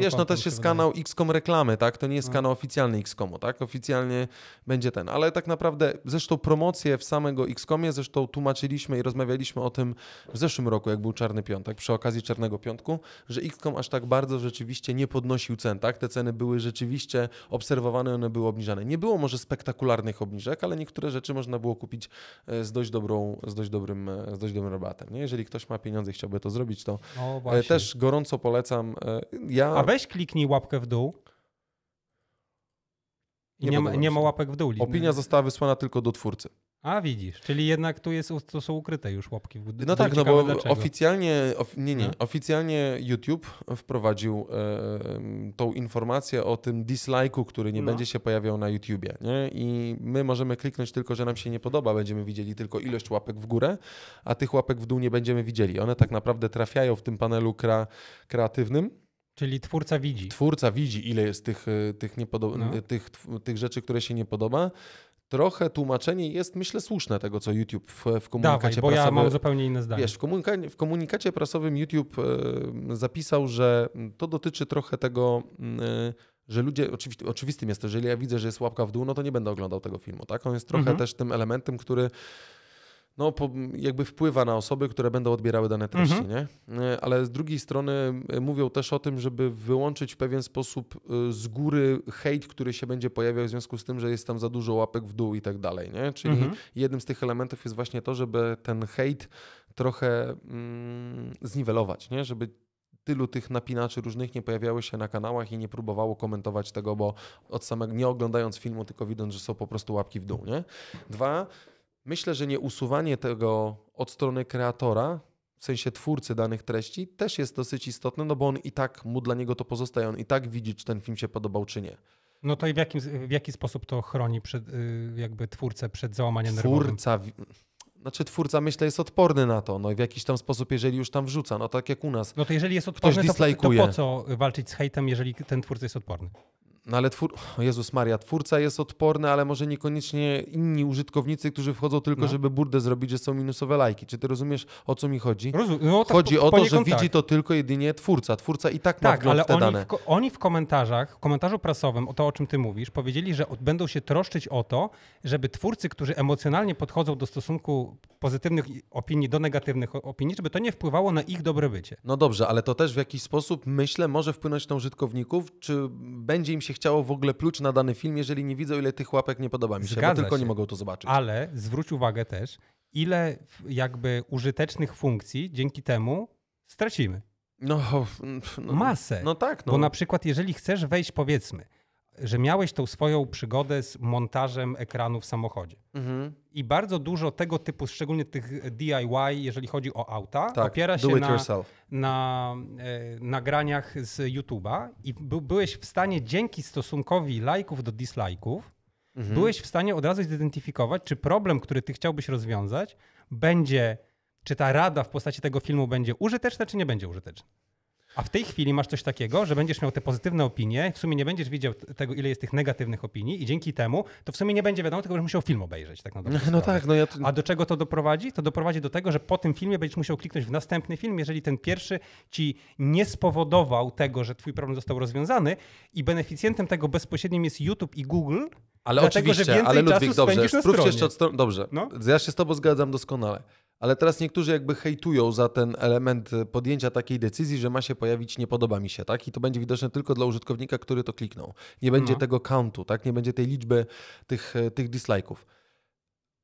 wiesz, no też jest kanał XCOM reklamy, tak? To nie jest no. kanał oficjalny XCOMu, tak? Oficjalnie będzie ten, ale tak naprawdę zresztą promocje w samego XCOMie zresztą tłumaczyliśmy i rozmawialiśmy o tym w zeszłym roku, jak był Czarny Piątek, przy okazji Czarnego Piątku, że XCOM aż tak bardzo rzeczywiście nie podnosił cen, tak? Te ceny były rzeczywiście obserwowane, one były obniżane. Nie było może spektakularnych obniżek, ale niektóre rzeczy można było kupić e, z dość dobrą, z dość dobrym, e, z dość dobrym rabatem, nie? Jeżeli ktoś ma pieniądze i chciałby to zrobić, to no e, właśnie. Też gorąco polecam. E, ja... A weź kliknij łapkę w dół. I nie, nie ma, nie ma łapek w dół. Opinia nie. została wysłana tylko do twórcy. A widzisz, czyli jednak tu jest, to są ukryte już łapki. dół. no tak, no bo oficjalnie, of, nie, nie, no. oficjalnie YouTube wprowadził e, tą informację o tym dislike'u, który nie no. będzie się pojawiał na YouTubie. Nie? I my możemy kliknąć tylko, że nam się nie podoba, będziemy widzieli tylko ilość łapek w górę, a tych łapek w dół nie będziemy widzieli. One tak naprawdę trafiają w tym panelu kre, kreatywnym. Czyli twórca widzi. Twórca widzi, ile jest tych, y, tych, niepodob no. tych, tych rzeczy, które się nie podoba trochę tłumaczenie jest, myślę, słuszne tego, co YouTube w, w komunikacie Dawaj, bo prasowym. Ja mam zupełnie inne zdanie. Wiesz, w, komunika- w komunikacie prasowym YouTube y, zapisał, że mm, to dotyczy trochę tego. Y, że ludzie, oczywistym jest to, że jeżeli ja widzę, że jest łapka w dół, no to nie będę oglądał tego filmu, tak? On jest trochę mhm. też tym elementem, który no, jakby wpływa na osoby, które będą odbierały dane treści, mhm. nie? E, ale z drugiej strony e, mówią też o tym, żeby wyłączyć w pewien sposób e, z góry hejt, który się będzie pojawiał w związku z tym, że jest tam za dużo łapek w dół i tak dalej, nie? Czyli mhm. jednym z tych elementów jest właśnie to, żeby ten hejt trochę mm, zniwelować, nie? Żeby tylu tych napinaczy różnych nie pojawiały się na kanałach i nie próbowało komentować tego, bo od samego, nie oglądając filmu, tylko widząc, że są po prostu łapki w dół, nie? Dwa, Myślę, że nie usuwanie tego od strony kreatora, w sensie twórcy danych treści, też jest dosyć istotne, no bo on i tak mu dla niego to pozostaje, on i tak widzi, czy ten film się podobał, czy nie. No to i w, jakim, w jaki sposób to chroni przed, y, jakby twórcę przed załamaniem twórca, nerwowym? Znaczy twórca, myślę, jest odporny na to, no i w jakiś tam sposób, jeżeli już tam wrzuca, no tak jak u nas. No to jeżeli jest odporny, to, to po co walczyć z hejtem, jeżeli ten twórca jest odporny? No ale twór... O Jezus Maria, twórca jest odporny, ale może niekoniecznie inni użytkownicy, którzy wchodzą tylko, no. żeby burdę zrobić, że są minusowe lajki. Czy ty rozumiesz, o co mi chodzi? Rozum no, tak chodzi po, o to, że widzi tak. to tylko jedynie twórca. Twórca i tak, tak ma wgląd ale w te oni dane. W oni w komentarzach, w komentarzu prasowym, o to, o czym ty mówisz, powiedzieli, że będą się troszczyć o to, żeby twórcy, którzy emocjonalnie podchodzą do stosunku pozytywnych opinii do negatywnych opinii, żeby to nie wpływało na ich dobre bycie. No dobrze, ale to też w jakiś sposób, myślę, może wpłynąć na użytkowników, czy będzie im się chciało w ogóle pluć na dany film, jeżeli nie widzą, ile tych łapek nie podoba mi się, bo tylko się. nie mogą to zobaczyć. Ale zwróć uwagę też, ile jakby użytecznych funkcji dzięki temu stracimy. No, no masę. No tak. No. Bo na przykład, jeżeli chcesz wejść, powiedzmy, że miałeś tą swoją przygodę z montażem ekranu w samochodzie. Mhm. I bardzo dużo tego typu, szczególnie tych DIY, jeżeli chodzi o auta, tak, opiera się na, na e, nagraniach z YouTube'a i by, byłeś w stanie dzięki stosunkowi lajków do dislajków, mhm. byłeś w stanie od razu zidentyfikować, czy problem, który ty chciałbyś rozwiązać, będzie, czy ta rada w postaci tego filmu będzie użyteczna, czy nie będzie użyteczna. A w tej chwili masz coś takiego, że będziesz miał te pozytywne opinie, w sumie nie będziesz widział tego, ile jest tych negatywnych opinii i dzięki temu to w sumie nie będzie wiadomo, tylko że musiał film obejrzeć. Tak na no sprawę. tak, no ja A do czego to doprowadzi? To doprowadzi do tego, że po tym filmie będziesz musiał kliknąć w następny film, jeżeli ten pierwszy ci nie spowodował tego, że twój problem został rozwiązany i beneficjentem tego bezpośrednim jest YouTube i Google, ale dlatego, oczywiście, że więcej ale Ludwik, czasu dobrze, spędzisz na stronie. Jeszcze od... Dobrze, no? ja się z tobą zgadzam doskonale. Ale teraz niektórzy jakby hejtują za ten element e, podjęcia takiej decyzji, że ma się pojawić nie podoba mi się, tak? I to będzie widoczne tylko dla użytkownika, który to kliknął. Nie będzie no. tego countu, tak? Nie będzie tej liczby tych, e, tych dislike'ów.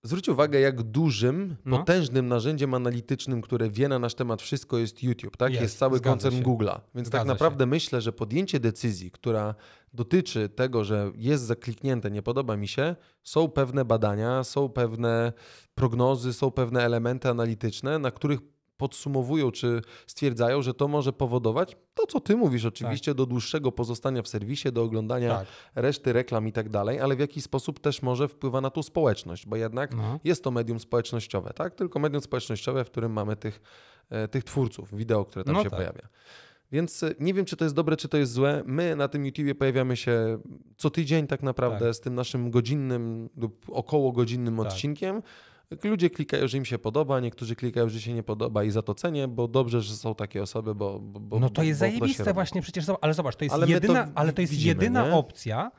Zwróć uwagę, jak dużym, no. potężnym narzędziem analitycznym, które wie na nasz temat wszystko, jest YouTube. Tak? Jest, jest cały koncern Google'a. Więc tak Zgadza tak naprawdę się. myślę, że podjęcie decyzji, która dotyczy tego, że jest zakliknięte, nie podoba mi się, są pewne badania, są pewne prognozy, są pewne elementy analityczne, na których podsumowują czy stwierdzają, że to może powodować to, co ty mówisz, oczywiście, tak. do dłuższego pozostania w serwisie, do oglądania tak. reszty reklam i tak dalej, ale w jakiś sposób też może wpływa na tą społeczność, bo jednak no. jest to medium społecznościowe, tak? Tylko medium społecznościowe, w którym mamy tych, e, tych twórców wideo, które tam no się tak. pojawia. Więc e, nie wiem, czy to jest dobre, czy to jest złe. My na tym YouTubie pojawiamy się co tydzień tak naprawdę tak. z tym naszym godzinnym lub około godzinnym tak. odcinkiem. Ludzie klikają, że im się podoba, niektórzy klikają, że się nie podoba i za to cenię, bo dobrze, że są takie osoby, bo. bo no to jest bo zajebiste to właśnie, przecież, ale zobacz, to jest ale jedyna, to ale to jest widzimy, jedyna opcja,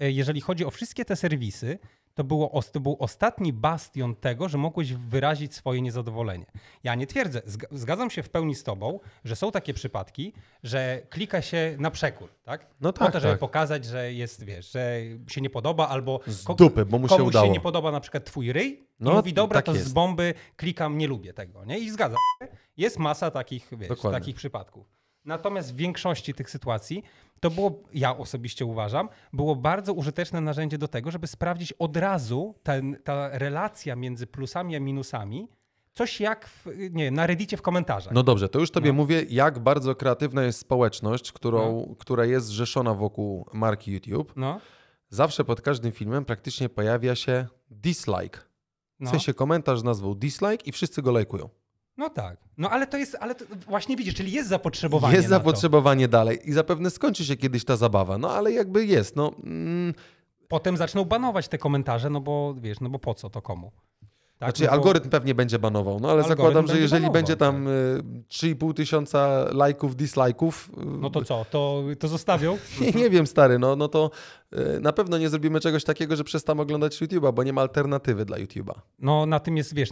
e, jeżeli chodzi o wszystkie te serwisy, to, było, to był ostatni bastion tego, że mogłeś wyrazić swoje niezadowolenie. Ja nie twierdzę, zgadzam się w pełni z tobą, że są takie przypadki, że klika się na przekór, tak? No tak, po to, żeby tak. pokazać, że jest, wiesz, że się nie podoba albo z dupy, bo mu się komuś udało. się nie podoba na przykład twój ryj no, i mówi, dobra, tak to jest. z bomby klikam, nie lubię tego, nie? I zgadzam się. Jest masa takich, wiesz, takich przypadków. Natomiast w większości tych sytuacji to było, ja osobiście uważam, było bardzo użyteczne narzędzie do tego, żeby sprawdzić od razu ten, ta relacja między plusami a minusami. Coś jak w, nie, na Reddicie w komentarzach. No dobrze, to już tobie no. mówię, jak bardzo kreatywna jest społeczność, którą, no. która jest zrzeszona wokół marki YouTube. No. Zawsze pod każdym filmem praktycznie pojawia się dislike. W no. sensie komentarz z nazwą dislike i wszyscy go lajkują. No tak. No ale to jest, ale to właśnie widzisz, czyli jest zapotrzebowanie. Jest zapotrzebowanie dalej i zapewne skończy się kiedyś ta zabawa, no ale jakby jest, no. Mm. Potem zaczną banować te komentarze, no bo wiesz, no bo po co to komu? Tak, znaczy, no bo... algorytm pewnie będzie banował, no ale zakładam, że jeżeli banował, będzie tam tak. 3,5 y, tysiąca lajków, dislajków. Y, no to co? To, to zostawią? nie, nie wiem, stary, no, no to Y, na pewno nie zrobimy czegoś takiego, że przestam oglądać YouTube'a, bo nie ma alternatywy dla YouTube'a. No na tym jest, wiesz,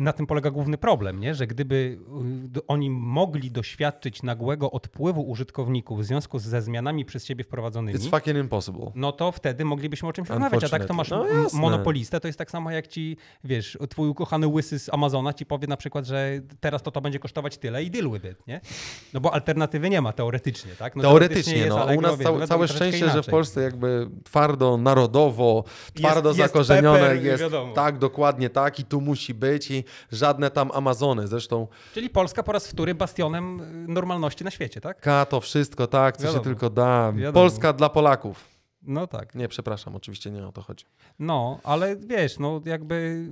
na tym polega główny problem, nie? że gdyby y, oni mogli doświadczyć nagłego odpływu użytkowników w związku ze zmianami przez siebie wprowadzonymi... It's fucking impossible. No to wtedy moglibyśmy o czymś rozmawiać, a tak to masz no, monopolistę, to jest tak samo jak ci, wiesz, twój ukochany łysy z Amazona ci powie na przykład, że teraz to to będzie kosztować tyle i deal with it, nie? No bo alternatywy nie ma teoretycznie, tak? No, teoretycznie, teoretycznie no. u nas cał, no, całe no, szczęście, inaczej. że w Polsce jakby twardo narodowo, twardo jest, zakorzenione. Jest, pepper, jest tak, dokładnie tak i tu musi być i żadne tam Amazony zresztą. Czyli Polska po raz wtóry bastionem y, normalności na świecie, tak? Kato, to wszystko, tak, co wiadomo. się tylko da. Wiadomo. Polska dla Polaków. No tak. Nie, przepraszam, oczywiście nie o to chodzi. No, ale wiesz, no jakby.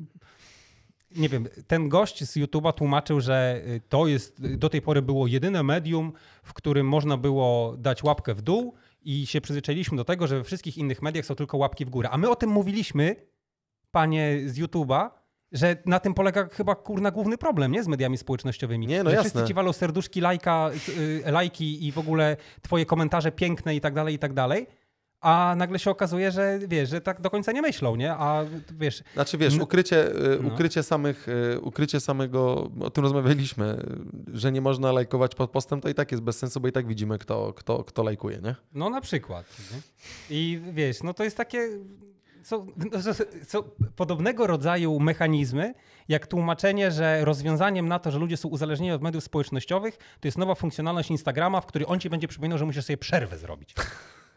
Nie wiem, ten gość z YouTube'a tłumaczył, że y, to jest y, do tej pory było jedyne medium, w którym można było dać łapkę w dół i się przyzwyczailiśmy do tego, że we wszystkich innych mediach są tylko łapki w górę. A my o tym mówiliśmy, panie z YouTube'a, że na tym polega chyba kurna główny problem, nie? Z mediami społecznościowymi. Nie, no że jasne. wszyscy ci walą serduszki, lajka, y, lajki i w ogóle twoje komentarze piękne i tak dalej, i tak dalej a nagle się okazuje, że wiesz, że tak do końca nie myślą, nie? A wiesz... Znaczy wiesz, ukrycie, e, no. ukrycie samych, e, ukrycie samego, o tym rozmawialiśmy, że nie można lajkować pod postem, to i tak jest bez sensu, bo i tak widzimy, kto, kto, kto lajkuje, nie? No na przykład. I wiesz, no to jest takie... Co, no, co, podobnego rodzaju mechanizmy, jak tłumaczenie, że rozwiązaniem na to, że ludzie są uzależnieni od mediów społecznościowych, to jest nowa funkcjonalność Instagrama, w której on ci będzie przypominał, że musisz sobie przerwę zrobić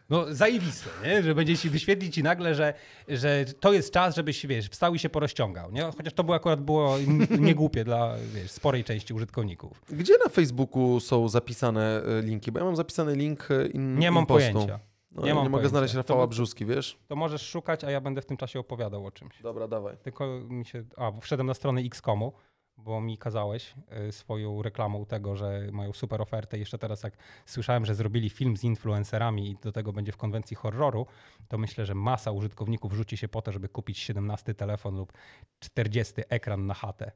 no zajebiste, nie? że będzie ci wyświetlić i nagle, że, że to jest czas, żebyś, wiesz, wstał i się porozciągał, nie? Chociaż to było akurat było niegłupie dla, wiesz, sporej części użytkowników. Gdzie na Facebooku są zapisane e, linki? Bo ja mam zapisany link e, in, Nie mam pojęcia. No, nie, ja nie mogę znaleźć Rafała to, Brzuski, wiesz? To możesz szukać, a ja będę w tym czasie opowiadał o czymś. Dobra, dawaj. Tylko mi się... A, bo wszedłem na stronę X.comu bo mi kazałeś y, swoją reklamą tego, że mają super ofertę. Jeszcze teraz, jak słyszałem, że zrobili film z influencerami i do tego będzie w konwencji horroru, to myślę, że masa użytkowników rzuci się po to, żeby kupić 17 telefon lub 40 ekran na chatę.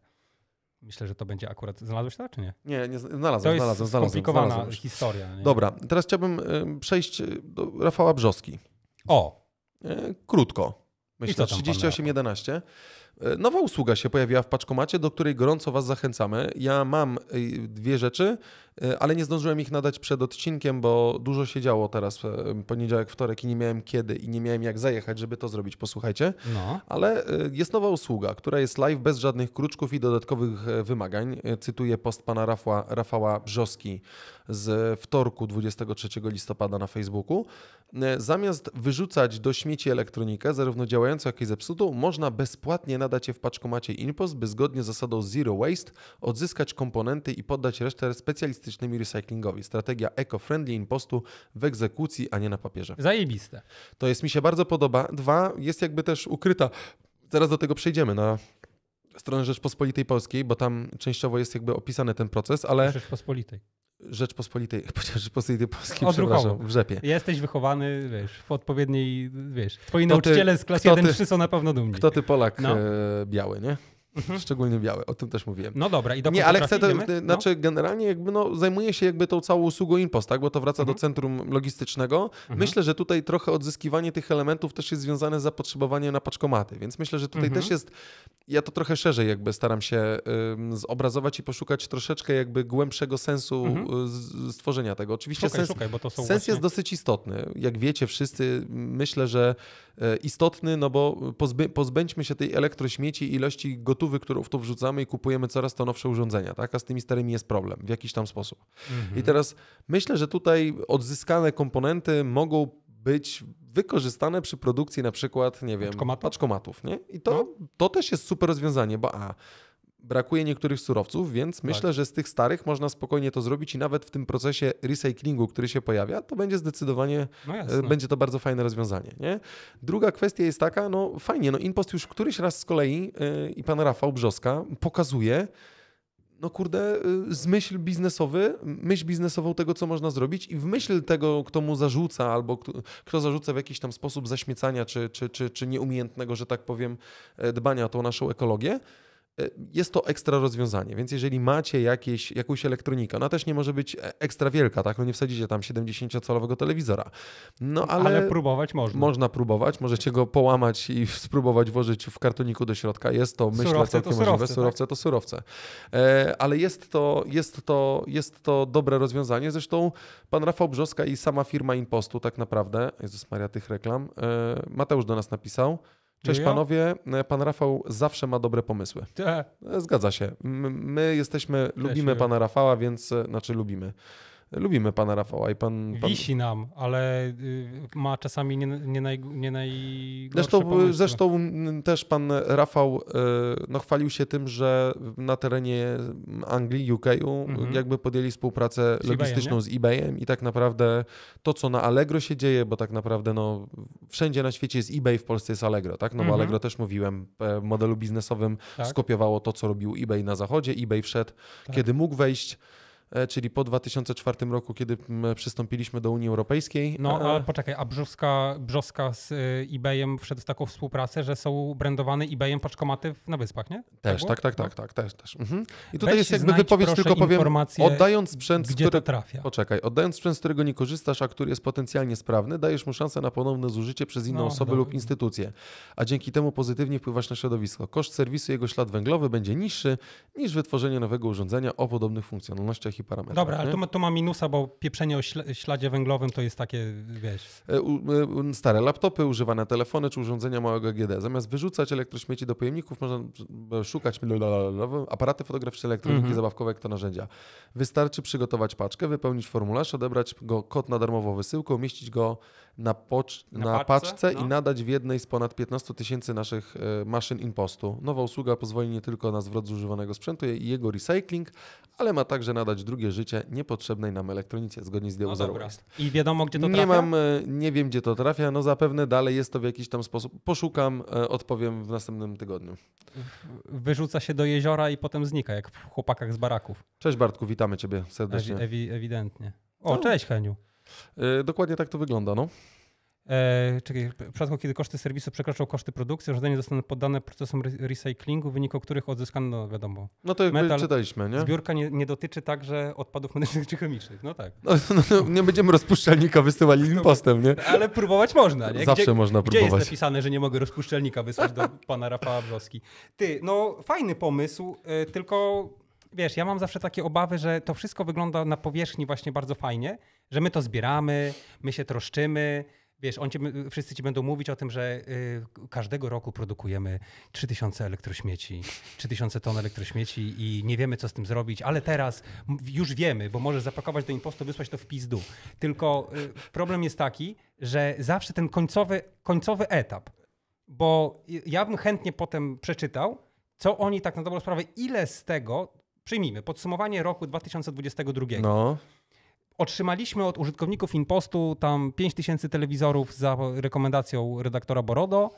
Myślę, że to będzie akurat. Znalazłeś to, czy nie? Nie, nie znalazłem. To jest znalazłem, skomplikowana znalazłem. historia. Nie? Dobra, teraz chciałbym y, przejść y, do Rafała Brzoski. O! Krótko. Myślę, 38.11. E, nowa usługa się pojawiła w paczkomacie, do której gorąco Was zachęcamy. Ja mam e, dwie rzeczy, e, ale nie zdążyłem ich nadać przed odcinkiem, bo dużo się działo teraz poniedziałek, wtorek i nie miałem kiedy i nie miałem jak zajechać, żeby to zrobić. Posłuchajcie. No. Ale jest nowa usługa, która jest live bez żadnych kruczków i dodatkowych wymagań. Cytuję post pana Rafała, Rafała Brzoski z wtorku 23 listopada na Facebooku. Zamiast wyrzucać do śmieci elektronikę, zarówno działającą, jak i zepsutą, można bezpłatnie nadać je w paczkomacie InPost, by zgodnie z zasadą Zero Waste odzyskać komponenty i poddać resztę specjalistycznymi recyklingowi. Strategia eco-friendly InPostu w egzekucji, a nie na papierze. Zajebiste. To jest, mi się bardzo podoba. Dwa, jest jakby też ukryta, zaraz do tego przejdziemy, na stronę Rzeczpospolitej Polskiej, bo tam częściowo jest jakby opisany ten proces, ale... Rzeczpospolitej. Rzeczpospolitej, Rzeczpospolitej Polskiej, przepraszam, w rzepie. Jesteś wychowany, wiesz, w odpowiedniej, wiesz, twoi kto nauczyciele ty, z klasy 1-3 są na pewno dumni. Kto ty Polak no. E, biały, nie? Mhm. Szczególnie białe, o tym też mówiłem. No dobra, i do Nie, ale chcę, to, no. znaczy generalnie jakby no, zajmuję się jakby tą całą usługą Impost, tak? bo to wraca mhm. do centrum logistycznego. Mhm. Myślę, że tutaj trochę odzyskiwanie tych elementów też jest związane z zapotrzebowaniem na paczkomaty, więc myślę, że tutaj też mhm. jest, ja to trochę szerzej jakby staram się ym, zobrazować i poszukać troszeczkę jakby głębszego sensu mhm. y, stworzenia tego. Oczywiście szukaj, sens, szukaj, bo to są sens właśnie... jest dosyć istotny. Jak wiecie wszyscy, myślę, że E, istotny, no bo pozby, pozbędźmy się tej elektrośmieci, ilości gotówy, którą w to wrzucamy i kupujemy coraz to nowsze urządzenia, tak? A z tymi starymi jest problem w jakiś tam sposób. Mhm. I teraz myślę, że tutaj odzyskane komponenty mogą być wykorzystane przy produkcji na przykład, nie wiem, paczkomatów, paczkomatów nie? I to, no. to też jest super rozwiązanie, bo a, brakuje niektórych surowców, więc tak. myślę, że z tych starych można spokojnie to zrobić i nawet w tym procesie recyklingu, który się pojawia, to będzie zdecydowanie, no e, będzie to bardzo fajne rozwiązanie. Nie? Druga kwestia jest taka, no fajnie, no Inpost już któryś raz z kolei yy, i pan Rafał Brzoska pokazuje, no kurde, e, zmyśl biznesowy, myśl biznesową tego, co można zrobić i w myśl tego, kto mu zarzuca albo kto, kto zarzuca w jakiś tam sposób zaśmiecania czy, czy, czy, czy nieumiejętnego, że tak powiem, dbania o tą naszą ekologię, E, jest to ekstra rozwiązanie, więc jeżeli macie jakieś, jakąś elektronikę, ona też nie może być e, ekstra wielka, tak? No nie wsadzicie tam 70-calowego telewizora. No ale, ale próbować można. Można próbować, możecie go połamać i spróbować włożyć w kartoniku do środka. Jest to, myślę, surowce całkiem to surowce, możliwe. Surowce tak? to surowce. E, ale jest to, jest, to, jest to dobre rozwiązanie. Zresztą pan Rafał Brzoska i sama firma Impostu tak naprawdę, Jezus Maria, tych reklam, Mateusz do nas napisał, Cześć panowie, pan Rafał zawsze ma dobre pomysły. Te. Tak. Zgadza się. My jesteśmy, Te lubimy się. pana Rafała, więc e, znaczy lubimy. Lubimy pana Rafała i pan. pan... Wisi nam, ale y, ma czasami nie, nie, naj, nie najgorsze zresztą, y, zresztą też pan y, Rafał no, chwalił się tym, że na terenie Anglii, UK mhm. jakby podjęli współpracę z logistyczną eBayem, z eBayem i tak naprawdę to, co na Allegro się dzieje, bo tak naprawdę no, wszędzie na świecie jest eBay, w Polsce jest Allegro, tak? No bo mhm. Allegro też mówiłem, e, w modelu biznesowym tak. skopiowało to, co robił eBay na zachodzie. eBay wszedł, tak. kiedy mógł wejść. E, czyli po 2004 roku, kiedy przystąpiliśmy do Unii Europejskiej. No, e, ale poczekaj, a Brzoska, Brzoska z e, eBayem wszedł w taką współpracę, że są brandowane eBayem paczkomaty na Wyspach, nie? Też, tak, tak, tak, no. tak, tak, też, też. Mhm. I tutaj jest jakby wypowiedź, tylko powiem, oddając sprzęt, gdzie który... to trafia. Poczekaj, oddając sprzęt, z którego nie korzystasz, a który jest potencjalnie sprawny, dajesz mu szansę na ponowne zużycie przez inną no, osobę lub instytucję, a dzięki temu pozytywnie wpływasz na środowisko. Koszt serwisu jego ślad węglowy będzie niższy niż wytworzenie nowego urządzenia o podobnych funkcjonalnościach i takich parametrach. Dobra, ale to ma, to ma minusa, bo pieprzenie o śladzie węglowym to jest takie, wiesz... E, e, stare laptopy, używane telefony czy urządzenia małego GD. Zamiast wyrzucać elektrośmieci do pojemników, można szukać aparaty fotograficzne, elektroniki mhm. zabawkowe, jak to narzędzia. Wystarczy przygotować paczkę, wypełnić formularz, odebrać go kod na darmową wysyłkę, umieścić go na, pocz- na, na paczce, paczce no. i nadać w jednej z ponad 15 tysięcy naszych e, maszyn impostu. Nowa usługa pozwoli nie tylko na zwrot zużywanego sprzętu i jego recycling, ale ma także nadać drugie życie niepotrzebnej nam elektronice, zgodnie z dziełem no I wiadomo, gdzie to trafia? Nie mam, e, nie wiem, gdzie to trafia. No zapewne dalej jest to w jakiś tam sposób. Poszukam, e, odpowiem w następnym tygodniu. Wyrzuca się do jeziora i potem znika, jak w chłopakach z baraków. Cześć Bartku, witamy Ciebie serdecznie. Ewi- ewidentnie. O, no. cześć Heniu. E, dokładnie tak to wygląda, no. E, czekaj, w przypadku, kiedy koszty serwisu przekroczą koszty produkcji, żądania zostaną poddane procesom recyklingu, w wyniku których odzyskano, no wiadomo. No to jak czytaliśmy, nie? Zbiórka nie, nie, dotyczy także odpadów medycznych czy chemicznych, no tak. No, no, no, nie będziemy rozpuszczalnika wysyłali impostem, nie? Ale próbować można, nie? Zawsze gdzie, można próbować. Gdzie jest napisane, że nie mogę rozpuszczalnika wysłać do pana Rafała Wroski? Ty, no fajny pomysł, y, tylko wiesz, ja mam zawsze takie obawy, że to wszystko wygląda na powierzchni właśnie bardzo fajnie, że my to zbieramy, my się troszczymy. Wiesz, on ci, wszyscy ci będą mówić o tym, że y, każdego roku produkujemy 3000 elektrośmieci, 3000 ton elektrośmieci i nie wiemy, co z tym zrobić, ale teraz już wiemy, bo możesz zapakować do impostu, wysłać to w pizdu. Tylko y, problem jest taki, że zawsze ten końcowy, końcowy etap, bo ja bym chętnie potem przeczytał, co oni tak na dobrą sprawę, ile z tego, przyjmijmy, podsumowanie roku 2022. No Otrzymaliśmy od użytkowników InPostu tam 5000 telewizorów za rekomendacją redaktora Borodo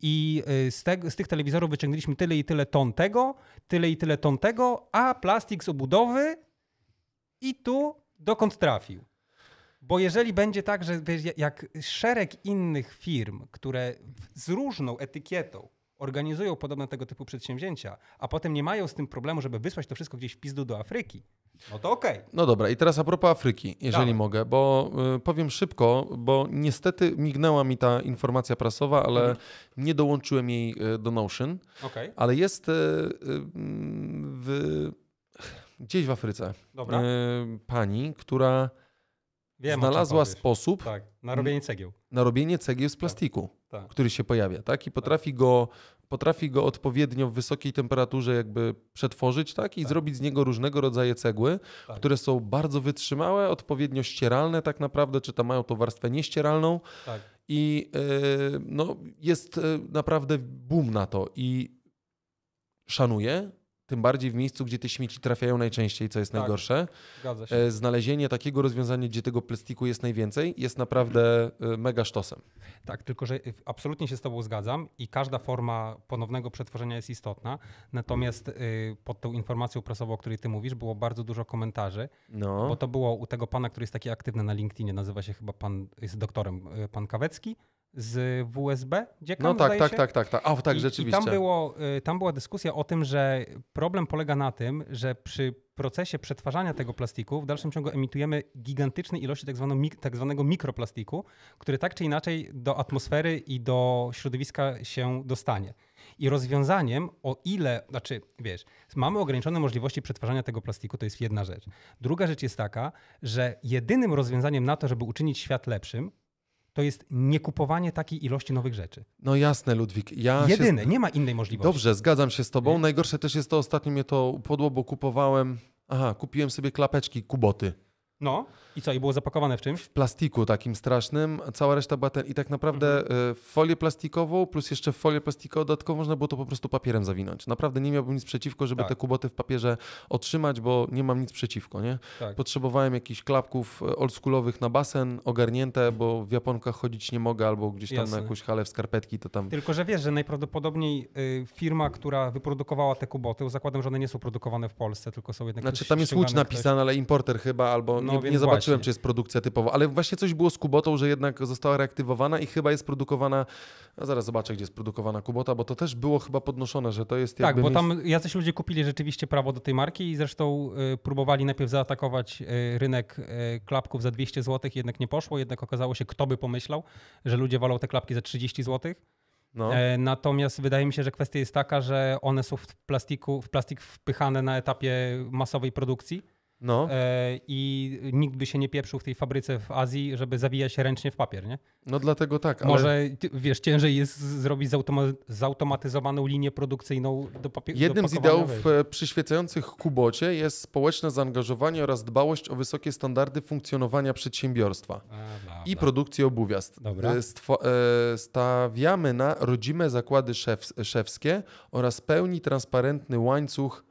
i y, z, te, z, tych telewizorów wyciągnęliśmy tyle i tyle ton tego, tyle i tyle ton tego, a plastik z obudowy i tu dokąd trafił. Bo jeżeli będzie tak, że jak szereg innych firm, które z różną etykietą organizują podobne tego typu przedsięwzięcia, a potem nie mają z tym problemu, żeby wysłać to wszystko gdzieś w pizdu do Afryki, no to okej. Okay. No dobra, i teraz a propos Afryki, jeżeli Dawaj. mogę, bo y, powiem szybko, bo niestety mignęła mi ta informacja prasowa, ale mhm. nie dołączyłem jej y, do Notion. Okay. Ale jest y, y, w, gdzieś w Afryce dobra. Y, pani, która Wiem, znalazła sposób tak, na robienie cegieł. Na robienie cegieł z plastiku, tak, tak. który się pojawia, tak? I tak. potrafi, Go, potrafi go odpowiednio w wysokiej temperaturze jakby przetworzyć, tak? I tak. zrobić z niego różnego rodzaju cegły, tak. które są bardzo wytrzymałe, odpowiednio ścieralne tak naprawdę, czy tam mają tą warstwę nieścieralną. I yy, no, jest e, naprawdę boom na to i szanuję, tym bardziej w miejscu, gdzie te śmieci trafiają najczęściej, co jest tak, najgorsze. E, znalezienie takiego rozwiązania, gdzie tego plastiku jest najwięcej, jest naprawdę e, mega sztosem. Tak, tylko że e, absolutnie się z Tobą zgadzam i każda forma ponownego przetworzenia jest istotna. Natomiast pod tą informacją prasową, o której Ty mówisz, było bardzo dużo komentarzy, no. bo to było u tego pana, który jest taki aktywny na LinkedInie, nazywa się chyba pan, jest doktorem, pan Kawecki z WSB Dziekan, No tak, tak, tak, tak, tak. O, tak, I, rzeczywiście. I tam, było, tam była dyskusja o tym, że problem polega na tym, że przy procesie przetwarzania tego plastiku w dalszym ciągu emitujemy gigantyczne ilości tak, zwaną, tak zwanego mikroplastiku, który tak czy inaczej do atmosfery i do środowiska się dostanie. I rozwiązaniem, o ile, znaczy wiesz, mamy ograniczone możliwości przetwarzania tego plastiku, to jest jedna rzecz. Druga rzecz jest taka, że jedynym rozwiązaniem na to, żeby uczynić świat lepszym, to jest niekupowanie takiej ilości nowych rzeczy. No jasne, Ludwik. Ja Jedyne, nie ma innej możliwości. Dobrze, zgadzam się z tobą. Najgorsze też jest to, ostatnio mnie to upodło, bo kupowałem, aha, kupiłem sobie klapeczki Kuboty. No i co, i było zapakowane w czymś? W plastiku takim strasznym, cała reszta była ten, i tak naprawdę mhm. E, folię plastikową plus jeszcze folię plastikową dodatkowo można było to po prostu papierem zawinąć. Naprawdę nie miałbym nic przeciwko, żeby tak. te kuboty w papierze otrzymać, bo nie mam nic przeciwko, nie? Tak. Potrzebowałem jakichś klapków e, oldschoolowych na basen, ogarnięte, bo w Japonkach chodzić nie mogę albo gdzieś tam Jasne. na jakąś halę w skarpetki to tam... Tylko, że wiesz, że najprawdopodobniej e, firma, która wyprodukowała te kuboty, zakładam, że one nie są produkowane w Polsce, tylko są jednak... Znaczy tam jest Łódź napisane, ale importer chyba albo... No no, nie, nie zobaczyłem, właśnie. czy jest produkcja typowa, ale właśnie coś było z Kubotą, że jednak została reaktywowana i chyba jest produkowana, no zaraz zobaczę, gdzie jest produkowana Kubota, bo to też było chyba podnoszone, że to jest Tak, bo miejsc... tam jacyś ludzie kupili rzeczywiście prawo do tej marki i zresztą y, próbowali najpierw zaatakować y, rynek y, klapków za 200 zł, jednak nie poszło, jednak okazało się, kto by pomyślał, że ludzie walą te klapki za 30 zł. No. E, natomiast wydaje mi się, że kwestia jest taka, że one są w, plastiku, w plastik wpychane na etapie masowej produkcji no. E, I nikt by się nie pieprzył w tej fabryce w Azji, żeby zawijać się ręcznie w papier, nie? No dlatego tak. Ale... Może, wiesz, ciężej jest zrobić zautoma- zautomatyzowaną linię produkcyjną do papieru. Jednym do z ideałów e, przyświecających Kubocie jest społeczne zaangażowanie oraz dbałość o wysokie standardy funkcjonowania przedsiębiorstwa A, i produkcji obuwia. E, stwo- stawiamy na rodzime zakłady szef- szewskie oraz pełni transparentny łańcuch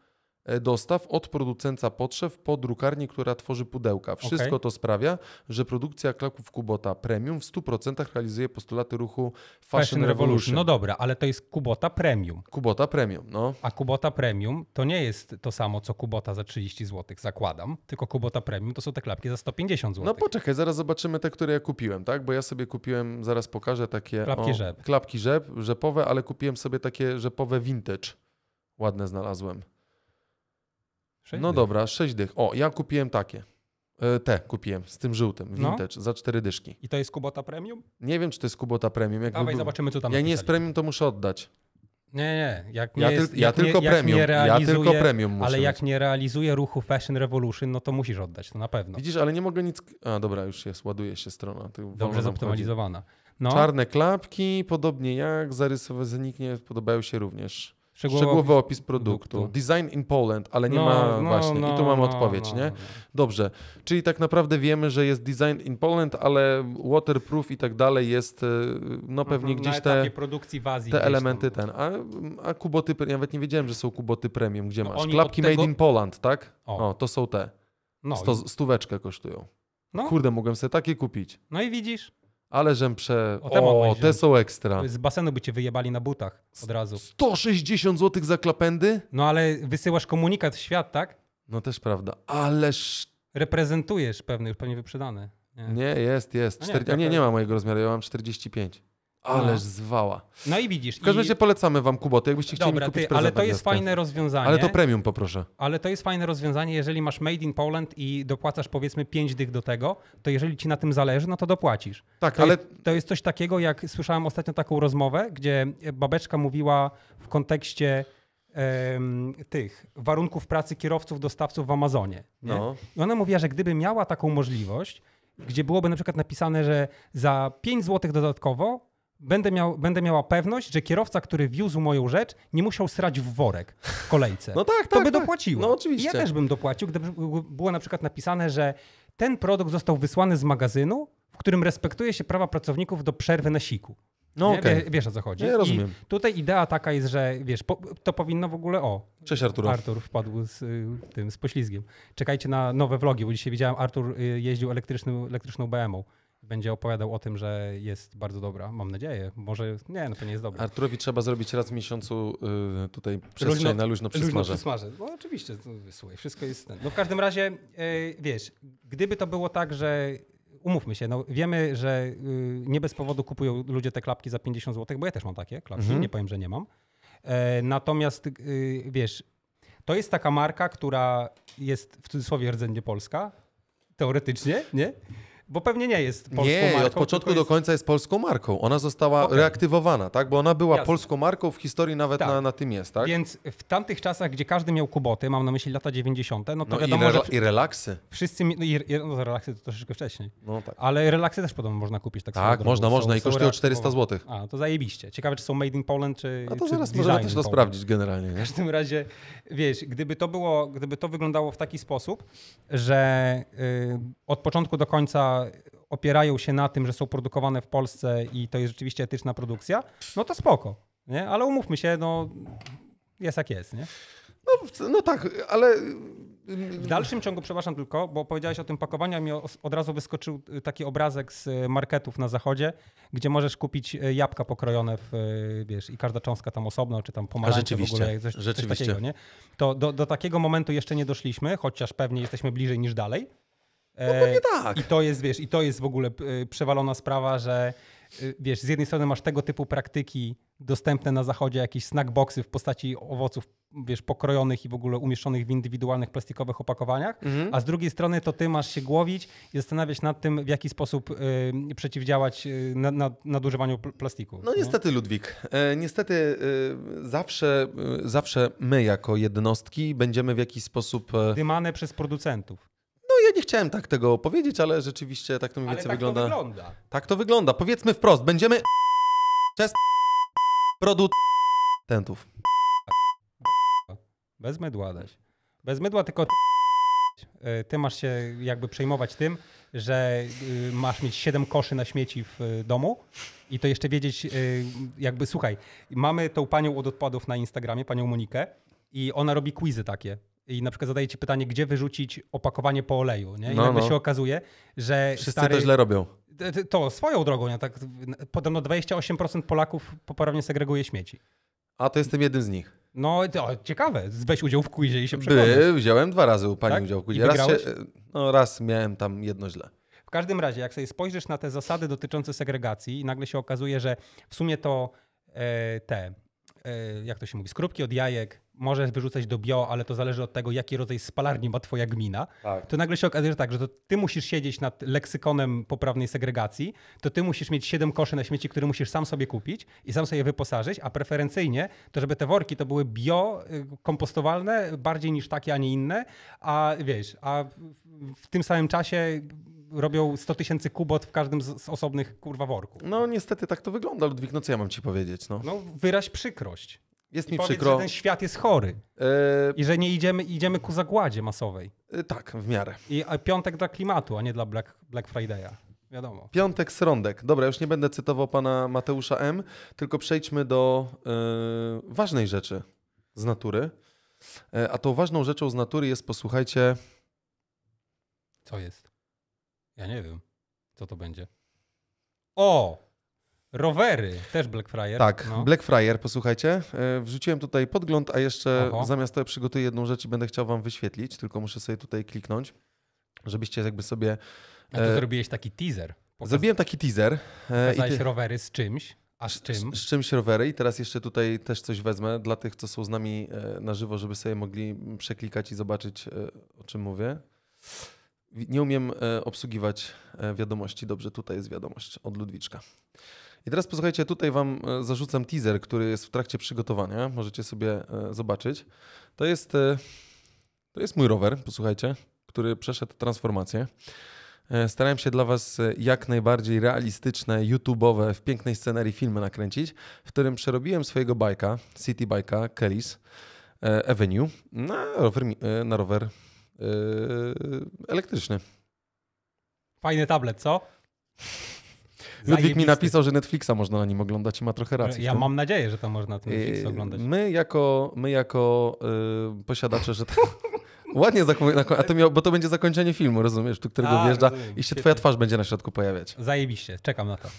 E, dostaw od producenta potrzeb po drukarni, która tworzy pudełka. Wszystko okay. to sprawia, że produkcja klaków Kubota Premium w 100% realizuje postulaty ruchu Fashion, Fashion Revolution. Revolution. No dobra, ale to jest Kubota Premium. Kubota Premium, no. A Kubota Premium to nie jest to samo, co Kubota za 30 zł, zakładam, tylko Kubota Premium to są te klapki za 150 zł. No poczekaj, zaraz zobaczymy te, które ja kupiłem, tak? Bo ja sobie kupiłem, zaraz pokażę takie... Klapki o, rzep. Klapki rzep, rzepowe, ale kupiłem sobie takie rzepowe vintage. Ładne znalazłem. Sześć no dych. dobra, 6 dych. O, ja kupiłem takie. E, te kupiłem z tym żółtym, no. vintage, no. za cztery dyszki. I to jest Kubota Premium? Nie wiem, czy to jest Kubota Premium. Jak Dawaj, zobaczymy, co tam Ja nie jest premium, to muszę oddać. Nie, nie. Jak nie ja, jest, tylko nie, premium, ja tylko premium muszę Ale jak nie realizuje ruchu Fashion Revolution, no to musisz oddać, to na pewno. Widzisz, ale nie mogę nic... A, dobra, już jest, ładuje się strona. Dobrze zoptymalizowana. No. Czarne klapki, podobnie jak zarysowe zniknie, podobają się również. Szczegółowy, Szczegółowy opis produktu. produktu. Design in Poland, ale nie no, ma no, właśnie. No, I tu no, mam no, odpowiedź, no, nie? Dobrze. Czyli tak naprawdę wiemy, że jest design in Poland, ale waterproof i tak dalej jest y, no mhm, pewnie gdzieś te produkcji w Azji te elementy ten. A, a kuboty, ja nawet nie wiedziałem, że są kuboty premium. Gdzie masz? Klapki tego... made in Poland, tak? O, o to są te. No, Sto, stóweczkę kosztują. No. Kurde, mogłem sobie takie kupić. No i widzisz. Ale żem prze... O, te, o, te są ekstra. Z basenu by cię wyjebali na butach od razu. 160 zł za klapędy? No ale wysyłasz komunikat w świat, tak? No też prawda, ależ... Reprezentujesz pewny, już pewnie wyprzedany. Nie, nie jest, jest. No nie, A nie, nie ma mojego rozmiaru, ja mam 45. Ależ no. zwała. No i widzisz. W każdym razie i... polecamy wam Kuboty, jakbyście chcieli Dobra, kupić ty, ale to jest fajne rozwiązanie. Ale to premium poproszę. Ale to jest fajne rozwiązanie, jeżeli masz Made in Poland i dopłacasz powiedzmy 5 dych do tego, to jeżeli ci na tym zależy, no to dopłacisz. Tak, to ale... Jest, to jest coś takiego, jak słyszałem ostatnio taką rozmowę, gdzie babeczka mówiła w kontekście tych warunków pracy kierowców, dostawców w Amazonie. Nie? No. I ona mówiła, że gdyby miała taką możliwość, gdzie byłoby na przykład napisane, że za 5 zł dodatkowo będę, miał, będę miała pewność, że kierowca, który wiózł moją rzecz, nie musiał srać w worek w kolejce. No tak, tak. To by tak. dopłaciło. No oczywiście. I ja też bym dopłacił, gdyby było na przykład napisane, że ten produkt został wysłany z magazynu, w którym respektuje się prawa pracowników do przerwy na siku. No nie? Okay. Wiesz o co chodzi. Nie, rozumiem. I tutaj idea taka jest, że wiesz, po, to powinno w ogóle o. Cześć Artur. Artur wpadł z y, tym, z poślizgiem. Czekajcie na nowe vlogi, bo dzisiaj widziałem, Artur y, jeździł elektryczną, elektryczną BMW będzie opowiadał o tym, że jest bardzo dobra. Mam nadzieję. Może nie, no to nie jest dobra. Arturowi trzeba zrobić raz w miesiącu y, tutaj przestrzeń luźno, na luźno przysmarze. Luźno przysmarze. No oczywiście, no, słuchaj, wszystko jest ten. No w każdym razie, y, wiesz, gdyby to było tak, że umówmy się, no wiemy, że y, nie bez powodu kupują ludzie te klapki za 50 zł, bo ja też mam takie klapki, mhm. nie powiem, że nie mam. E, natomiast, wiesz, to jest taka marka, która jest w cudzysłowie rdzennie polska, teoretycznie, nie? Bo pewnie nie jest polską nie, marką. Nie, od początku do końca jest polską marką. Ona została okay. reaktywowana, tak? Bo ona była Jasne. polską marką w historii nawet tak. na, na tym jest, tak? Więc w tamtych czasach, gdzie każdy miał kuboty, mam na myśli lata 90., no to no wiadomo, i, rela że... i relaksy. Wszyscy, no i, i no, relaksy to troszeczkę wcześniej. No tak. Ale relaksy też podobno można kupić tak Tak, można, drogą. można są, i kosztują 400 zł. A, to zajebiście. Ciekawe, czy są made in Poland, czy A to czy zaraz można też to sprawdzić generalnie. Nie? W każdym razie, wiesz, gdyby to było, gdyby to wyglądało w taki sposób, że yy, od początku do końca opierają się na tym, że są produkowane w Polsce i to jest rzeczywiście etyczna produkcja, no to spoko, nie? Ale umówmy się, no jest jak jest, nie? No, no tak, ale... W dalszym ciągu, przepraszam tylko, bo powiedziałeś o tym pakowaniu, a mi od razu wyskoczył y, taki obrazek z y, marketów na zachodzie, gdzie możesz kupić y, jabłka pokrojone w, wiesz, i każda cząstka tam osobno, czy tam pomarańcze w ogóle, coś, coś takiego, nie? To do, do takiego momentu jeszcze nie doszliśmy, chociaż pewnie jesteśmy bliżej niż dalej, no pewnie e, tak. I to jest, wiesz, i to jest w ogóle e, przewalona sprawa, że e, wiesz, z jednej strony masz tego typu praktyki dostępne na zachodzie, jakieś snackboxy w postaci owoców, wiesz, pokrojonych i w ogóle umieszczonych w indywidualnych plastikowych opakowaniach, mhm. a z drugiej strony to ty masz się głowić i zastanawiać nad tym, w jaki sposób y, przeciwdziałać y, na, na, nadużywaniu plastiku. No nie? No. niestety, Ludwik, niestety zawsze, zawsze my jako jednostki będziemy w jakiś sposób... Dymane przez producentów ja nie chciałem tak tego powiedzieć, ale rzeczywiście tak to mniej więcej tak wygląda. To wygląda. Tak to wygląda. Powiedzmy wprost, będziemy przez producentów. Bez mydła dać. Bez mydła tylko ty, e, ty masz się jakby przejmować tym, że y, masz mieć 7 koszy na śmieci w y, domu i to jeszcze wiedzieć y, jakby słuchaj, mamy tą panią od odpadów na Instagramie, panią Monikę i ona robi quizy takie i na przykład zadajecie pytanie, gdzie wyrzucić opakowanie po oleju, nie? I no, nagle no. się okazuje, że Wszyscy stary... to źle robią. To swoją drogą, nie? Tak, podobno 28% Polaków poprawnie segreguje śmieci. A to jestem jednym z nich. No, to, ciekawe. Weź udział w quizie i się przekonasz. Był, wziąłem dwa razy u pani tak? udział w quizie. Raz, się, no, raz miałem tam jedno źle. W każdym razie, jak sobie spojrzysz na te zasady dotyczące segregacji i nagle się okazuje, że w sumie to e, te, e, jak to się mówi, skrupki od jajek, możesz wyrzucać do bio, ale to zależy od tego, jaki rodzaj spalarni ma twoja gmina, tak. to nagle się okazuje, że tak, że to ty musisz siedzieć nad leksykonem poprawnej segregacji, to ty musisz mieć siedem koszy na śmieci, które musisz sam sobie kupić i sam sobie wyposażyć, a preferencyjnie to, żeby te worki to były bio, y, kompostowalne, bardziej niż takie, a nie inne, a wiesz, a w tym samym czasie robią 100 tysięcy kubot w każdym z, osobnych kurwa worków. No niestety tak to wygląda, Ludwik, no co ja mam ci powiedzieć? No, no wyraź przykrość. Jest I mi powiedz, przykro. że ten świat jest chory. Yy... I że nie idziemy, idziemy ku zagładzie masowej. Yy, tak, w miarę. I piątek dla klimatu, a nie dla Black, Black Friday'a. Wiadomo. Piątek srondek. Dobra, już nie będę cytował pana Mateusza M., tylko przejdźmy do yy, ważnej rzeczy z natury. a tą ważną rzeczą z natury jest, posłuchajcie. Co jest? Ja nie wiem, co to będzie. O! Rowery, też Blackfriar. Tak, no. Blackfriar, posłuchajcie. E, wrzuciłem tutaj podgląd, a jeszcze Oho. zamiast tego przygotuję jedną rzecz i będę chciał wam wyświetlić, tylko muszę sobie tutaj kliknąć, żebyście jakby sobie... A ty e... zrobiłeś taki teaser. Pokaz... Zrobiłem taki teaser. E, pokazałeś ty... rowery z czymś. A z czym? Z, z, czymś rowery i teraz jeszcze tutaj też coś wezmę dla tych, co są z nami e, na żywo, żeby sobie mogli przeklikać i zobaczyć, o czym mówię. Nie umiem obsługiwać wiadomości dobrze. Tutaj jest wiadomość od Ludwiczka. I teraz posłuchajcie, tutaj Wam e, zarzucam teaser, który jest w trakcie przygotowania. Możecie sobie e, zobaczyć. To jest, e, to jest mój rower, posłuchajcie, który przeszedł transformację. Starałem się dla Was jak najbardziej realistyczne, YouTube'owe, w pięknej scenerii filmy nakręcić, w którym przerobiłem swojego bajka, city bajka Kellys Avenue na rower, na rower elektryczny. Fajny tablet, co? Ludwik mi napisał, że Netflixa można na nim oglądać i ma trochę racji. Ja mam nadzieję, że to można na yy, Netflix oglądać. My jako, my jako y, posiadacze, że... Tak- Ładnie zakończenie, a to bo to będzie zakończenie filmu, rozumiesz, tu którego a, wjeżdża rozumiem. i się twoja twarz będzie na środku pojawiać. Zajebiście, czekam na to.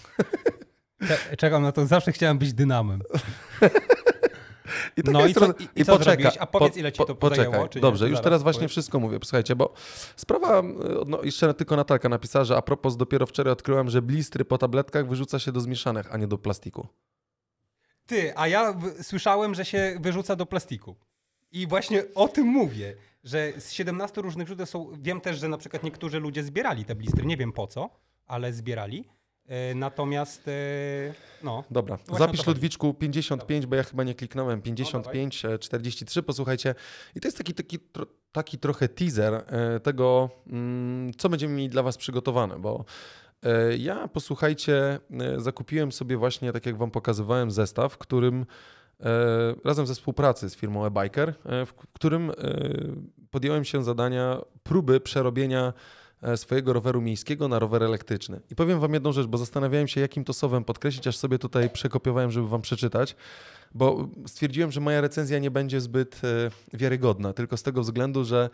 Czekam na to, zawsze chciałem być dynamem. I taka no jest i, co, roz... i, i co poczeka, A powiedz, ile ci to po, poczekaj. Zajęło, Dobrze, już teraz właśnie powiedz. wszystko mówię. Słuchajcie, bo sprawa, e, no, jeszcze tylko Natalka napisała, że a propos dopiero wczoraj odkryłem, że blistry po tabletkach wyrzuca się do zmieszanych, a nie do plastiku. Ty, a ja słyszałem, że się wyrzuca do plastiku. I właśnie o tym mówię, że z 17 różnych źródeł są. Wiem też, że na przykład niektórzy ludzie zbierali te blistry, nie wiem po co, ale zbierali. E, natomiast e, no. Dobra, zapisz Ludwiczku 55, Dobra. bo ja chyba nie kliknąłem. 55, no, 43, e, posłuchajcie. I to jest taki, taki, taki trochę teaser tego, mm, co będziemy mieli dla Was przygotowane, bo ja posłuchajcie, zakupiłem sobie właśnie, tak jak Wam pokazywałem, zestaw, w którym razem ze współpracy z firmą eBiker, w którym podjąłem się zadania próby przerobienia E, swojego roweru miejskiego na rower elektryczny. I powiem Wam jedną rzecz, bo zastanawiałem się, jakim to słowem podkreślić, aż sobie tutaj przekopiowałem, żeby Wam przeczytać, bo stwierdziłem, że moja recenzja nie będzie zbyt e, wiarygodna, tylko z tego względu, że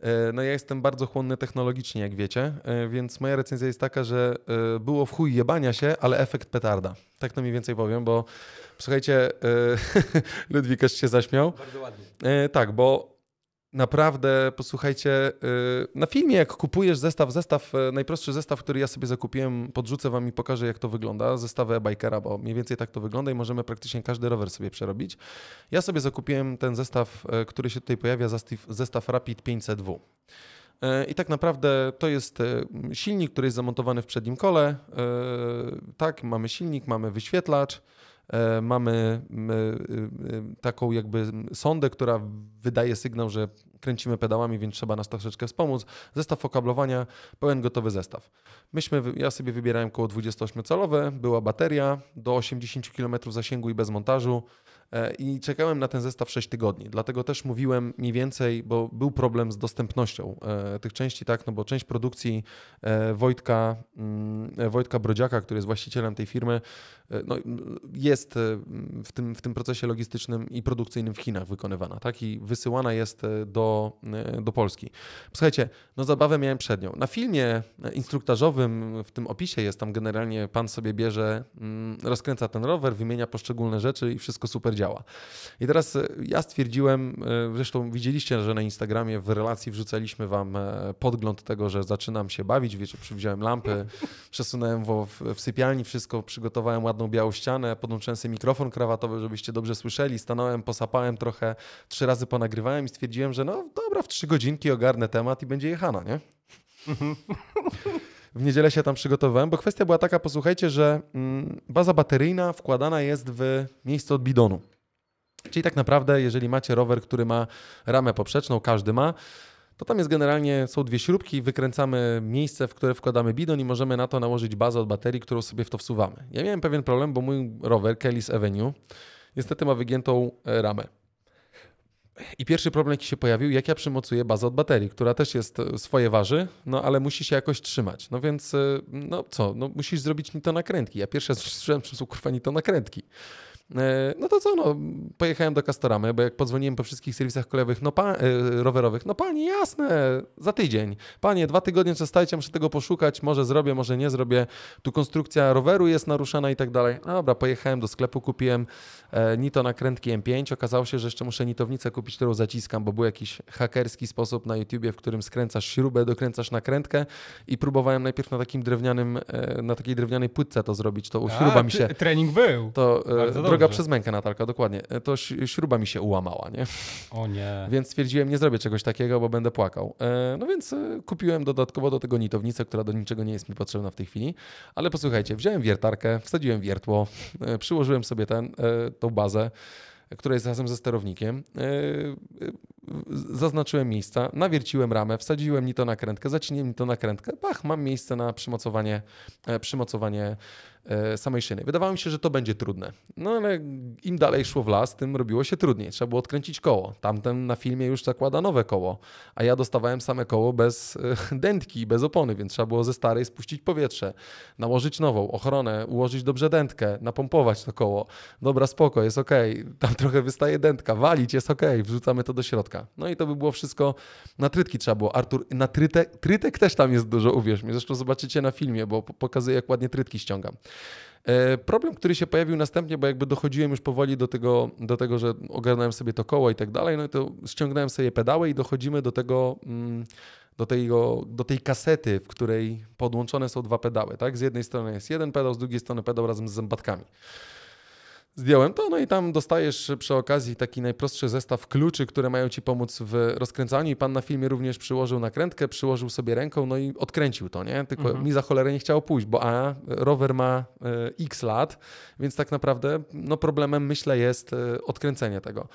e, no ja jestem bardzo chłonny technologicznie, jak wiecie, więc moja recenzja jest taka, że było w chuj jebania się, ale efekt petarda. Tak to mniej więcej powiem, bo słuchajcie, Ludwik aż się zaśmiał. Bardzo ładnie. Tak, bo naprawdę, posłuchajcie, y, na filmie jak kupujesz zestaw, zestaw, y, najprostszy zestaw, który ja sobie zakupiłem, podrzucę wam i pokażę jak to wygląda, zestawę bikera bo mniej więcej tak to wygląda i możemy praktycznie każdy rower sobie przerobić. Ja sobie zakupiłem ten zestaw, y, który się tutaj pojawia, zestaw Rapid 500W. I tak naprawdę to jest silnik, który jest zamontowany w przednim kole. Tak, mamy silnik, mamy wyświetlacz, E, mamy e, taką jakby sondę, która wydaje sygnał, że kręcimy pedałami, więc trzeba nas troszeczkę wspomóc. Zestaw okablowania, pełen gotowy zestaw. Myśmy, ja sobie wybierałem koło 28-calowe, była bateria do 80 km zasięgu i bez montażu. E, i czekałem na ten zestaw 6 tygodni. Dlatego też mówiłem mniej więcej, bo był problem z dostępnością e, tych części, tak, no bo część produkcji e, Wojtka, mm, Wojtka Brodziaka, który jest właścicielem tej firmy, no, jest w tym, w tym procesie logistycznym i produkcyjnym w Chinach wykonywana, tak, i wysyłana jest do, do Polski. Słuchajcie, no zabawę miałem przed nią. Na filmie instruktażowym, w tym opisie jest tam generalnie pan sobie bierze, mm, rozkręca ten rower, wymienia poszczególne rzeczy i wszystko super działa. I teraz e, ja stwierdziłem, e, zresztą widzieliście, że na Instagramie w relacji wrzucaliśmy wam e, podgląd tego, że zaczynam się bawić, wiecie, przywziąłem lampy, przesunąłem w, sypialni wszystko, przygotowałem ładną białą ścianę, podłączyłem sobie mikrofon krawatowy, żebyście dobrze słyszeli, stanąłem, posapałem trochę, trzy razy ponagrywałem i stwierdziłem, że no dobra, w trzy godzinki ogarnę temat i będzie jechana, nie? w niedzielę się tam przygotowałem, bo kwestia była taka, posłuchajcie, że mm, baza bateryjna wkładana jest w miejsce od bidonu. Czyli tak naprawdę, jeżeli macie rower, który ma ramę poprzeczną, każdy ma, to tam jest generalnie, są dwie śrubki, wykręcamy miejsce, w które wkładamy bidon i możemy na to nałożyć bazę od baterii, którą sobie w to wsuwamy. Ja miałem pewien problem, bo mój rower Kelly's Avenue niestety ma wygiętą e, ramę. I pierwszy problem, jaki się pojawił, jak ja przymocuję bazę od baterii, która też jest e, swoje waży, no ale musi się jakoś trzymać. No więc, e, no co, no musisz zrobić nitonakrętki. Ja pierwszy raz słyszałem, czym są kurwa nitonakrętki. nakrętki. E, no to co, no, pojechałem do Castoramy, bo jak podzwoniłem po wszystkich serwisach kolejowych, no pa, e, rowerowych, no pani, jasne, za tydzień. Panie, dwa tygodnie przestajcie, muszę tego poszukać, może zrobię, może nie zrobię. Tu konstrukcja roweru jest naruszana i tak dalej. No dobra, pojechałem do sklepu, kupiłem e, nito nakrętki M5. Okazało się, że jeszcze muszę nitownicę kupić, którą zaciskam, bo był jakiś hakerski sposób na YouTubie, w którym skręcasz śrubę, dokręcasz nakrętkę i próbowałem najpierw na takim drewnianym, e, na takiej drewnianej płytce to zrobić, to A, śruba mi się... trening był. To, e, droga przez mękę Natalka, dokładnie. E, to śruba mi się ułamała, nie? O nie. Więc stwierdziłem, nie zrobię czegoś takiego, bo będę płakał. E, no więc e, kupiłem dodatkowo do tego nitownicę, która do niczego nie jest mi potrzebna w tej chwili. Ale posłuchajcie, wziąłem wiertarkę, wsadziłem wiertło, przyłożyłem sobie ten, tą bazę która jest razem ze sterownikiem. Zaznaczyłem miejsca, nawierciłem ramę, wsadziłem ni to krętkę, zaciniłem ni to krętkę. Pach, mam miejsce na przymocowanie, przymocowanie E, samej szyny. Wydawało mi się, że to będzie trudne. No ale im dalej szło w las, tym robiło się trudniej. Trzeba było odkręcić koło. Tamten na filmie już zakłada nowe koło, a ja dostawałem same koło bez e, dętki, bez opony, więc trzeba było ze starej spuścić powietrze, nałożyć nową, ochronę, ułożyć dobrze dętkę, napompować to koło. Dobra, spoko, jest ok. Tam trochę wystaje dętka, walić, jest ok. Wrzucamy to do środka. No i to by było wszystko na trytki trzeba było. Artur, na trytek, trytek też tam jest dużo, uwierz mi. Zresztą zobaczycie na filmie, bo pokazuję, jak ładnie trytki ściągam. E, problem, który się pojawił następnie, bo jakby dochodziłem już powoli do tego, do tego że ogarnąłem sobie to koło i tak dalej, no i to ściągnąłem sobie pedały i dochodzimy do tego, mm, do, tego, do tej kasety, w której podłączone są dwa pedały, tak? Z jednej strony jest jeden pedał, z drugiej strony pedał razem z zębatkami. Zdjąłem to, no i tam dostajesz przy okazji taki najprostszy zestaw kluczy, które mają ci pomóc w rozkręcaniu. I pan na filmie również przyłożył nakrętkę, przyłożył sobie ręką, no i odkręcił to, nie? Tylko mhm. mi za cholerę nie chciało pójść, bo a rower ma y, x lat, więc tak naprawdę no, problemem myślę jest y, odkręcenie tego.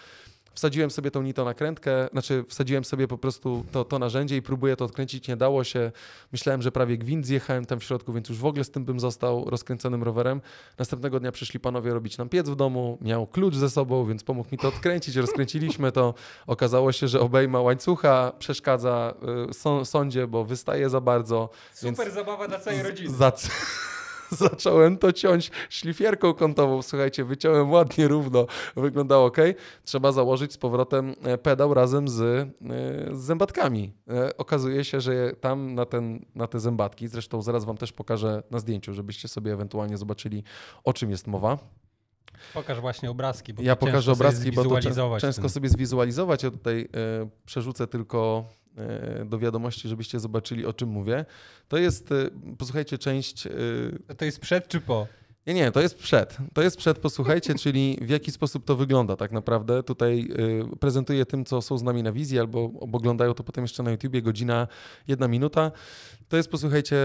Wsadziłem sobie tą nito nakrętkę, znaczy wsadziłem sobie po prostu to, to narzędzie i próbuję to odkręcić, nie dało się. Myślałem, że prawie gwint zjechałem tam w środku, więc już w ogóle z tym bym został rozkręconym rowerem. Następnego dnia przyszli panowie robić nam piec w domu, miał klucz ze sobą, więc pomógł mi to odkręcić, rozkręciliśmy to. Okazało się, że obejma łańcucha przeszkadza y, sądzie, bo wystaje za bardzo. Super więc... zabawa dla całej rodziny. Za... zacząłem to ciąć szlifierką kątową. Słuchajcie, wyciąłem ładnie, równo, wyglądało ok. Trzeba założyć z powrotem e, pedał razem z, e, z zębatkami. E, okazuje się, że tam na, ten, na te zębatki, zresztą zaraz Wam też pokażę na zdjęciu, żebyście sobie ewentualnie zobaczyli, o czym jest mowa. Pokaż właśnie obrazki. Bo ja pokażę obrazki, bo to często ten. sobie zwizualizować. Ja tutaj y, przerzucę tylko E, do wiadomości, żebyście zobaczyli, o czym mówię. To jest, e, posłuchajcie, część... E, to jest przed czy po? Nie, nie, to jest przed. To jest przed, posłuchajcie, czyli w jaki sposób to wygląda tak naprawdę. Tutaj y, prezentuję tym, co są z nami na wizji albo oglądają to potem jeszcze na YouTubie, godzina, jedna minuta. To jest, posłuchajcie,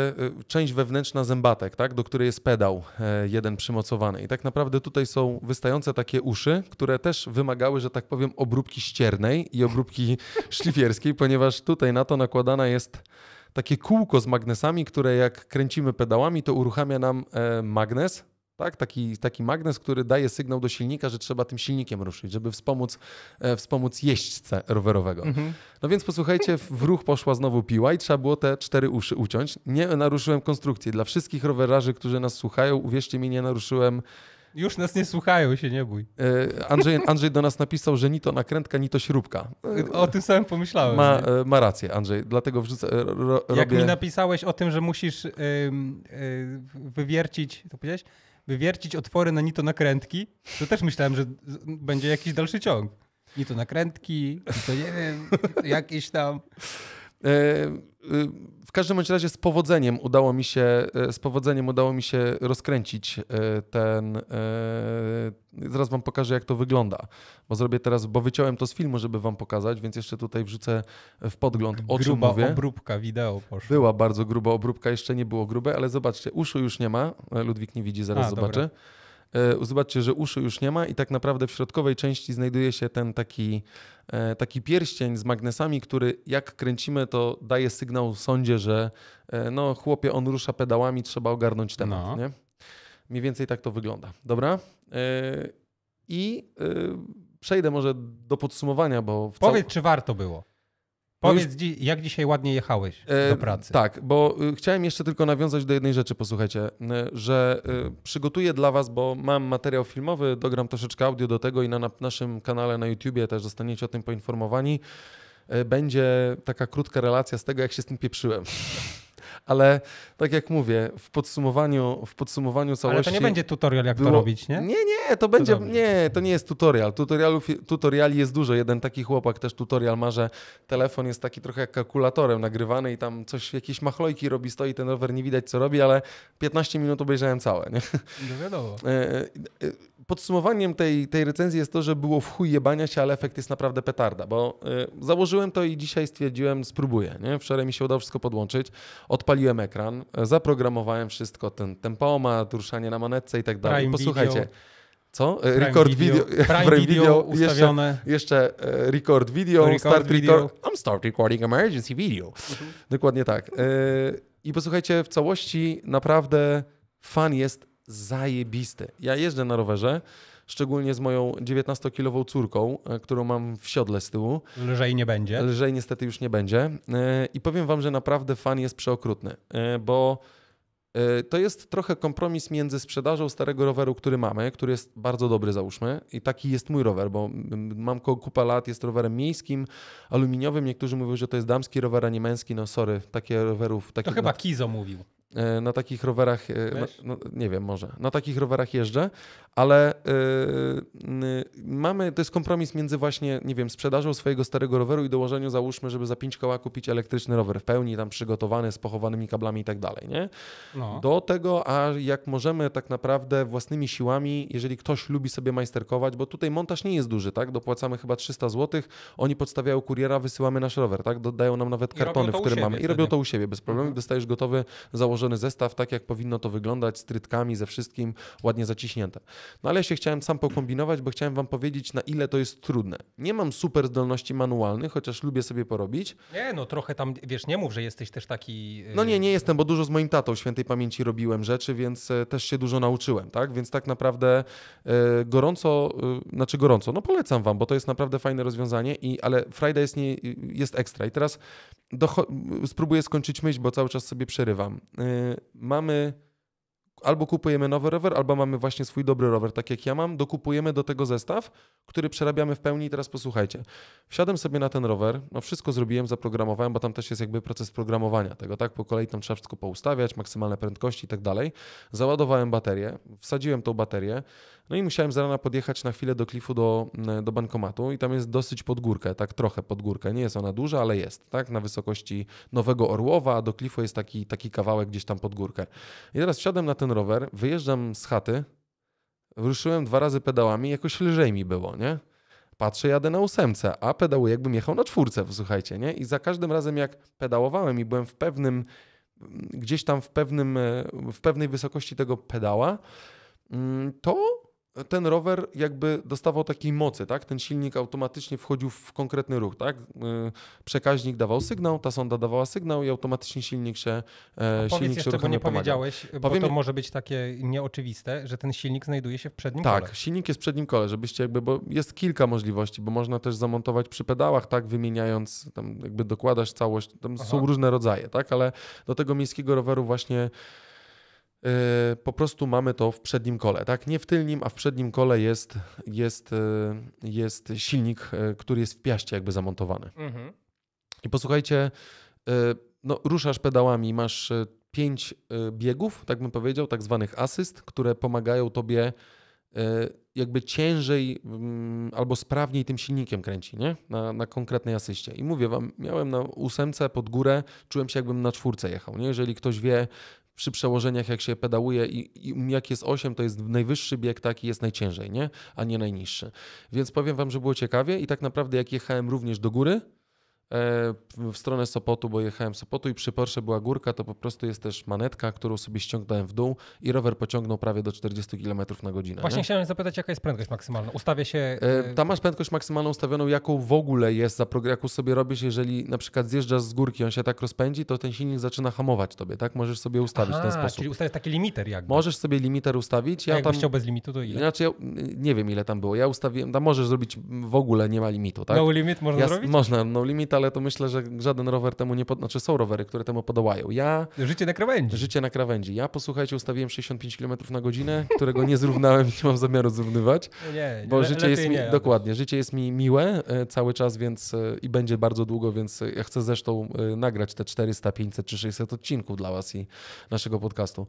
y, część wewnętrzna zębatek, tak, do której jest pedał y, jeden przymocowany. I tak naprawdę tutaj są wystające takie uszy, które też wymagały, że tak powiem, obróbki ściernej i obróbki szlifierskiej, ponieważ tutaj na to nakładana jest takie kółko z magnesami, które jak kręcimy pedałami, to uruchamia nam e, magnes. Tak, taki, taki magnes, który daje sygnał do silnika, że trzeba tym silnikiem ruszyć, żeby wspomóc, e, wspomóc jeźdźcę rowerowego. Mhm. No więc posłuchajcie, w ruch poszła znowu piła i trzeba było te cztery uszy uciąć. Nie naruszyłem konstrukcji. Dla wszystkich rowerarzy, którzy nas słuchają, uwierzcie mi, nie naruszyłem już nas nie słuchają, się nie bój. E, Andrzej, Andrzej do nas napisał, że ni to nakrętka, ni to śrubka. O tym samym pomyślałem. Ma, e, ma rację, Andrzej, dlatego wrzucę. E, ro, robię... Jak mi napisałeś o tym, że musisz wywiercić, to powiedziałeś? Wywiercić otwory na nito nakrętki, to też myślałem, że będzie jakiś dalszy ciąg. Ni to nakrętki, ni to nie wiem, jakieś tam. E, e, w każdym bądź razie z powodzeniem udało mi się, e, z powodzeniem udało mi się rozkręcić ten. Zaraz wam pokażę, jak to wygląda, bo zrobię teraz, bo wyciąłem to z filmu, żeby wam pokazać, więc jeszcze tutaj wrzucę w podgląd. O gruba mówię. obróbka wideo poszła. Była bardzo gruba obróbka, jeszcze nie było grube, ale zobaczcie, uszu już nie ma. Ludwik nie widzi, zaraz A, zobaczę. Dobra. E, zobaczcie, że uszy już nie ma i tak naprawdę w środkowej części znajduje się ten taki, e, taki pierścień z magnesami, który jak kręcimy, to daje sygnał sądzie, że e, no chłopie, on rusza pedałami, trzeba ogarnąć temat, no. nie? Mniej więcej tak to wygląda, dobra? I przejdę może do podsumowania, bo... Powiedz, cał... czy warto było. Powiedz, już... dzi jak dzisiaj ładnie jechałeś e, do pracy. Tak, bo y, chciałem jeszcze tylko nawiązać do jednej rzeczy, posłuchajcie, y, że y, przygotuję dla Was, bo mam materiał filmowy, dogram troszeczkę audio do tego i na, na naszym kanale na YouTubie też zostaniecie o tym poinformowani. E, będzie taka krótka relacja z tego, jak się z tym pieprzyłem ale tak jak mówię, w podsumowaniu, w podsumowaniu całości... Ale to nie będzie tutorial, jak było... to robić, nie? Nie, nie, to będzie... To nie, to nie jest tutorial. Tutorialów, tutoriali jest dużo. Jeden taki chłopak też tutorial ma, że telefon jest taki trochę jak kalkulatorem nagrywany i tam coś, jakieś machlojki robi, stoi ten rower, nie widać co robi, ale 15 minut obejrzałem całe. Nie? No wiadomo. E, e, podsumowaniem tej, tej recenzji jest to, że było w chuj jebania się, ale efekt jest naprawdę petarda, bo y, założyłem to i dzisiaj stwierdziłem, spróbuję. Nie? Wczoraj mi się udało wszystko podłączyć, odpaliłem ekran, zaprogramowałem wszystko, ten tempomat, ruszanie na manetce i tak dalej. Posłuchajcie. Video. Co? Y, Prime record video, video. Prime, Prime video, video ustawione. Jeszcze, jeszcze y, record video, record start video. Record, I'm start recording emergency video. Mhm. Dokładnie tak. Y, I posłuchajcie, w całości naprawdę fan jest zajebisty. Ja jeżdżę na rowerze, szczególnie z moją 19-kilową córką, e, którą mam w siodle z tyłu. Lżej nie będzie. Lżej niestety już nie będzie. E, I powiem wam, że naprawdę fan jest przeokrutny, e, bo to jest trochę kompromis między sprzedażą starego roweru, który mamy, który jest bardzo dobry, załóżmy, i taki jest mój rower, bo mam go kupę lat, jest rowerem miejskim, aluminiowym. Niektórzy mówią, że to jest damski rower, a nie męski. No sorry, takie rowerów. Takie to chyba na... Kizo mówił. E, na takich rowerach, e, no, no, nie wiem, może, na takich rowerach jeżdżę, ale e, mamy, to jest kompromis między właśnie, nie wiem, sprzedażą swojego starego roweru i dołożeniu, załóżmy, żeby za pięć koła kupić elektryczny rower w pełni, tam przygotowany, z pochowanymi kablami i tak dalej, nie? No. Do tego, a jak możemy tak naprawdę własnymi siłami, jeżeli ktoś lubi sobie majsterkować, bo tutaj montaż nie jest duży, tak? Dopłacamy chyba 300 zł, oni podstawiają kuriera, wysyłamy nasz rower, tak? Dodają nam nawet kartony, w mamy i robią to u siebie bez problemu, mhm. dostajesz gotowy, założony założony zestaw, tak jak powinno to wyglądać, z trytkami, ze wszystkim ładnie zaciśnięte. No ale ja się chciałem sam pokombinować, bo chciałem wam powiedzieć, na ile to jest trudne. Nie mam super zdolności manualnych, chociaż lubię sobie porobić. Nie, no trochę tam, wiesz, nie mów, że jesteś też taki... Y, no nie, nie jestem, bo dużo z moim tatą świętej pamięci robiłem rzeczy, więc e, też się dużo nauczyłem, tak? Więc tak naprawdę e, gorąco, e, znaczy gorąco, no polecam wam, bo to jest naprawdę fajne rozwiązanie, i, ale Friday jest, nie, jest ekstra. I teraz do, spróbuję skończyć myśl, bo cały czas sobie przerywam. Y, mamy albo kupujemy nowy rower, albo mamy właśnie swój dobry rower, tak jak ja mam, dokupujemy do tego zestaw, który przerabiamy w pełni. I teraz posłuchajcie, wsiadłem sobie na ten rower, no wszystko zrobiłem, zaprogramowałem, bo tam też jest jakby proces programowania tego, tak? Po kolei tam trzeba wszystko poustawiać, maksymalne prędkości i tak dalej. Załadowałem baterię, wsadziłem tą baterię, no i musiałem z rana podjechać na chwilę do klifu do, mm, do bankomatu i tam jest dosyć pod górkę, tak trochę pod górkę. Nie jest ona duża, ale jest, tak? Na wysokości Nowego Orłowa, a do klifu jest taki, taki kawałek gdzieś tam pod górkę. I teraz wsiadłem na ten rower, wyjeżdżam z chaty, ruszyłem dwa razy pedałami, jakoś lżej mi było, nie? Patrzę, jadę na ósemce, a pedałuję jakbym jechał na czwórce, słuchajcie, nie? I za każdym razem jak pedałowałem i byłem w pewnym, gdzieś tam w, pewnym, w pewnej wysokości tego pedała, mm, to ten rower jakby dostawał takiej mocy, tak? Ten silnik automatycznie wchodził w konkretny ruch, tak? Y, przekaźnik dawał sygnał, ta sonda dawała sygnał i automatycznie silnik się e, Powiedz silnik jeszcze, się bo nie powiedziałeś, bo Powiem... to może być takie nieoczywiste, że ten silnik znajduje się w przednim tak, kole. Tak, silnik jest w przednim kole, żebyście jakby, bo jest kilka możliwości, bo można też zamontować przy pedałach, tak? Wymieniając, tam jakby dokładasz całość, tam Aha. są różne rodzaje, tak? Ale do tego miejskiego roweru właśnie Y, po prostu mamy to w przednim kole, tak? Nie w tylnym, a w przednim kole jest, jest, y, jest silnik, y, który jest w piaście jakby zamontowany. Mhm. I posłuchajcie, no, ruszasz pedałami, masz pięć biegów, tak bym powiedział, tak zwanych asyst, które pomagają tobie jakby ciężej mm, albo sprawniej tym silnikiem kręci, nie? Na, na konkretnej asyście. I mówię wam, miałem na ósemce pod górę, czułem się jakbym na czwórce jechał, nie? Jeżeli ktoś wie, przy przełożeniach, jak się pedałuje i, i, um, jak jest 8, to jest najwyższy bieg taki jest najciężej, nie? a nie najniższy. Więc powiem Wam, że było ciekawie i tak naprawdę jak jechałem również do góry, E, w stronę Sopotu, bo jechałem Sopotu i przy Porsche była górka, to po prostu jest też manetka, którą sobie ściągnąłem w dół i rower pociągnął prawie do 40 km na godzinę. Właśnie nie? chciałem zapytać, jaka jest prędkość maksymalna? Ustawia się... E, e, tam masz prędkość maksymalną ustawioną, jaką w ogóle jest, jaką sobie robisz, jeżeli na przykład zjeżdżasz z górki, on się tak rozpędzi, to ten silnik zaczyna hamować tobie, tak? Możesz sobie ustawić Aha, w ten sposób. czyli ustawiasz taki limiter jakby. Możesz sobie limiter ustawić. Ja jakbyś tam... chciał bez limitu, to ile? Znaczy, ja nie wiem ile tam było. Ja ustawiłem, tam możesz zrobić, w ogóle nie ma limitu, tak? No limit można ja... zrobić? Można, no limit ale to myślę, że żaden rower temu nie pod... Znaczy są rowery, które temu podołają. Ja... Życie na krawędzi. Życie na krawędzi. Ja, posłuchajcie, ustawiłem 65 km na godzinę, którego nie zrównałem nie mam zamiaru zrównywać. No nie, nie bo le, życie jest mi... Nie, no. dokładnie. Życie jest mi miłe e, cały czas, więc e, i będzie bardzo długo, więc e, ja chcę zresztą nagrać te 400, 500 czy 600 odcinków dla was i naszego podcastu.